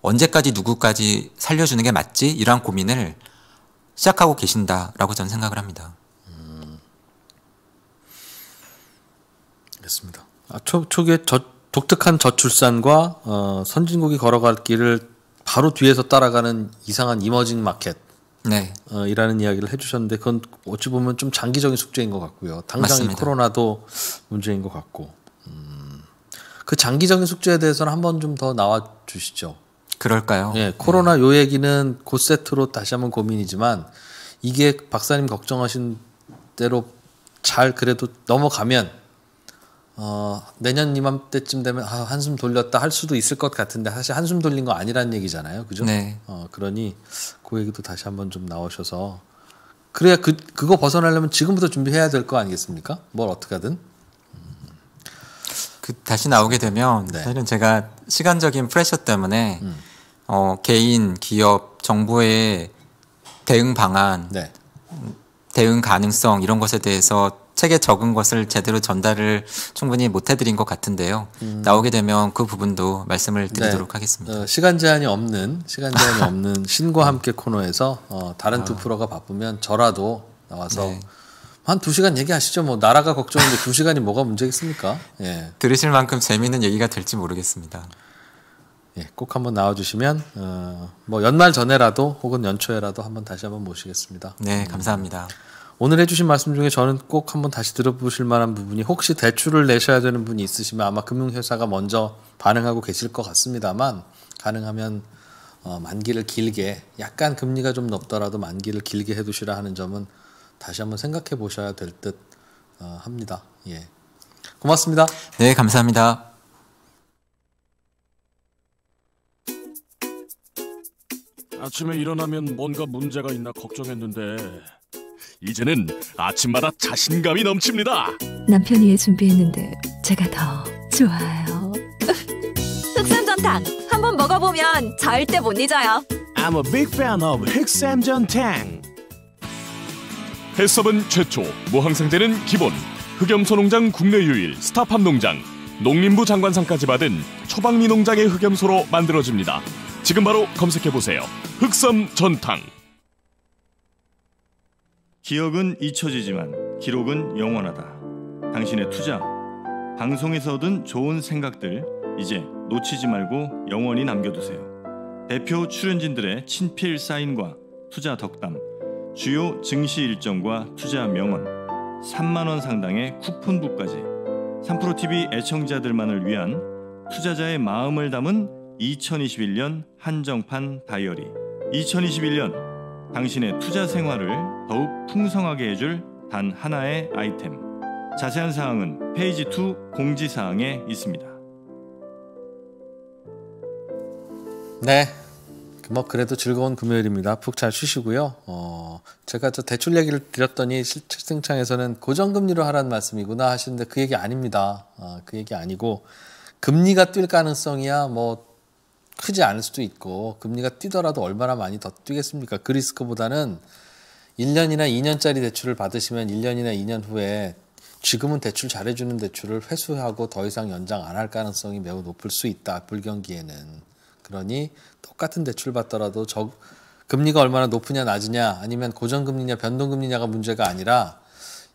S5: 언제까지 누구까지 살려주는 게 맞지? 이러한 고민을 시작하고 계신다라고 저는 생각을 합니다. 음.
S2: 알겠습니다. 아, 초, 초기에 저, 독특한 저출산과 어, 선진국이 걸어갈 길을 바로 뒤에서 따라가는 이상한 이머징 마켓. 네. 어, 이라는 이야기를 해주셨는데 그건 어찌 보면 좀 장기적인 숙제인 것 같고요. 당장 코로나도 문제인 것 같고. 음, 그 장기적인 숙제에 대해서는 한번좀 더 나와 주시죠. 그럴까요? 예, 코로나 네. 요 얘기는 곧 세트로 다시 한번 고민이지만 이게 박사님 걱정하신 대로 잘 그래도 넘어가면 어, 내년 이맘때쯤 되면 아, 한숨 돌렸다 할 수도 있을 것 같은데 사실 한숨 돌린 거 아니란 얘기잖아요, 그죠? 네. 어, 그러니 그 얘기도 다시 한번 좀 나오셔서 그래야 그 그거 벗어나려면 지금부터 준비해야 될 거 아니겠습니까? 뭘 어떻게든.
S5: 그 다시 나오게 되면 네. 사실은 제가 시간적인 프레셔 때문에 음. 어, 개인, 기업, 정부의 대응 방안, 네. 대응 가능성 이런 것에 대해서 책에 적은 것을 제대로 전달을 충분히 못 해드린 것 같은데요. 음. 나오게 되면 그 부분도 말씀을 네. 드리도록 네. 하겠습니다. 어,
S2: 시간 제한이 없는 시간 제한이 없는 신과 함께 코너에서 어, 다른 아. 두 프로가 바쁘면 저라도 나와서 네. 한두 시간 얘기하시죠. 뭐 나라가 걱정인데 두 시간이 뭐가 문제겠습니까? 예. 들으실 만큼 재미있는 얘기가 될지 모르겠습니다. 예, 꼭 한번 나와주시면 어, 뭐 연말 전에라도 혹은 연초에라도 한번 다시 한번 모시겠습니다. 네, 감사합니다. 음. 오늘 해주신 말씀 중에 저는 꼭 한번 다시 들어보실 만한 부분이 혹시 대출을 내셔야 되는 분이 있으시면 아마 금융회사가 먼저 반응하고 계실 것 같습니다만 가능하면 어, 만기를 길게 약간 금리가 좀 높더라도 만기를 길게 해두시라 하는 점은 다시 한번 생각해 보셔야 될듯 어, 합니다. 예,
S5: 고맙습니다. 네, 감사합니다.
S3: 아침에 일어나면 뭔가 문제가 있나 걱정했는데 이제는 아침마다 자신감이 넘칩니다.
S5: 남편이 준비했는데 제가 더 좋아요. 흑삼전탕 한번
S1: 먹어보면
S5: 절대 못 잊어요.
S3: I'm a big fan of 흑삼전탕. 해썹은 최초, 무항생제는 기본, 흑염소 농장 국내 유일 스타팜 농장, 농림부 장관상까지 받은 초박리 농장의 흑염소로 만들어집니다.
S1: 지금 바로 검색해보세요. 흑섬 전탕. 기억은 잊혀지지만 기록은 영원하다. 당신의 투자, 방송에서 얻은 좋은 생각들 이제 놓치지 말고 영원히 남겨두세요. 대표 출연진들의 친필 사인과 투자 덕담, 주요 증시 일정과 투자 명언, 3만 원 상당의 쿠폰북까지 3프로TV 애청자들만을 위한 투자자의 마음을 담은 2021년 한정판 다이어리 2021년 당신의 투자 생활을 더욱 풍성하게 해줄 단 하나의 아이템. 자세한 사항은 페이지 2 공지사항에 있습니다.
S2: 네. 뭐 그래도 즐거운 금요일입니다. 푹 잘 쉬시고요. 어, 제가 저 대출 얘기를 드렸더니 실증창에서는 고정금리로 하라는 말씀이구나 하시는데 그 얘기 아닙니다. 어, 그 얘기 아니고 금리가 뛸 가능성이야 뭐 크지 않을 수도 있고 금리가 뛰더라도 얼마나 많이 더 뛰겠습니까? 그 리스크보다는 1년이나 2년짜리 대출을 받으시면 1년이나 2년 후에 지금은 대출 잘해주는 대출을 회수하고 더 이상 연장 안 할 가능성이 매우 높을 수 있다. 불경기에는. 그러니 똑같은 대출 받더라도 저 금리가 얼마나 높으냐 낮으냐 아니면 고정금리냐 변동금리냐가 문제가 아니라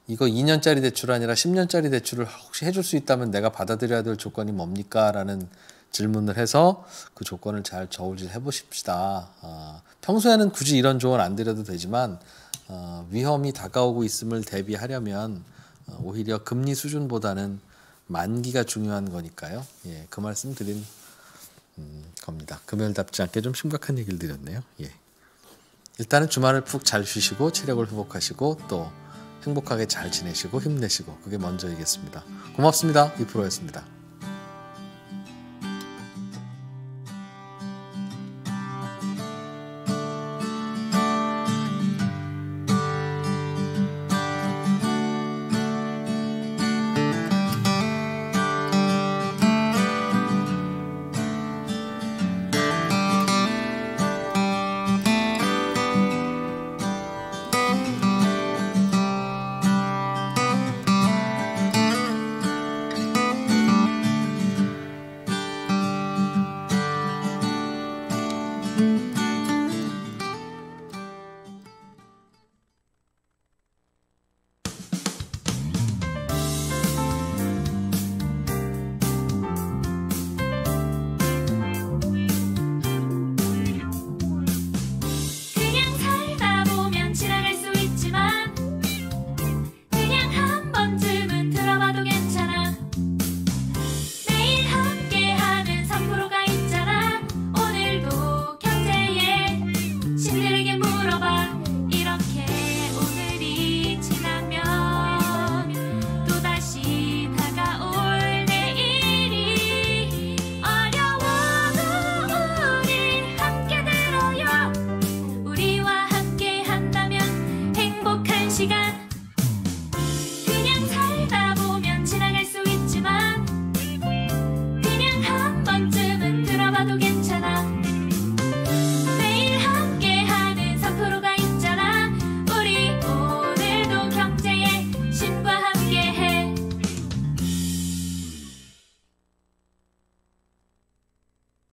S2: 이거 2년짜리 대출 아니라 10년짜리 대출을 혹시 해줄 수 있다면 내가 받아들여야 될 조건이 뭡니까? 라는 질문을 해서 그 조건을 잘 저울질해 보십시다. 어, 평소에는 굳이 이런 조언 안 드려도 되지만 어, 위험이 다가오고 있음을 대비하려면 어, 오히려 금리 수준보다는 만기가 중요한 거니까요. 예, 그 말씀 드린 음, 겁니다. 금요일답지 않게 좀 심각한 얘기를 드렸네요. 예. 일단은 주말을 푹 잘 쉬시고 체력을 회복하시고 또 행복하게 잘 지내시고 힘내시고 그게 먼저이겠습니다. 고맙습니다. 이프로였습니다.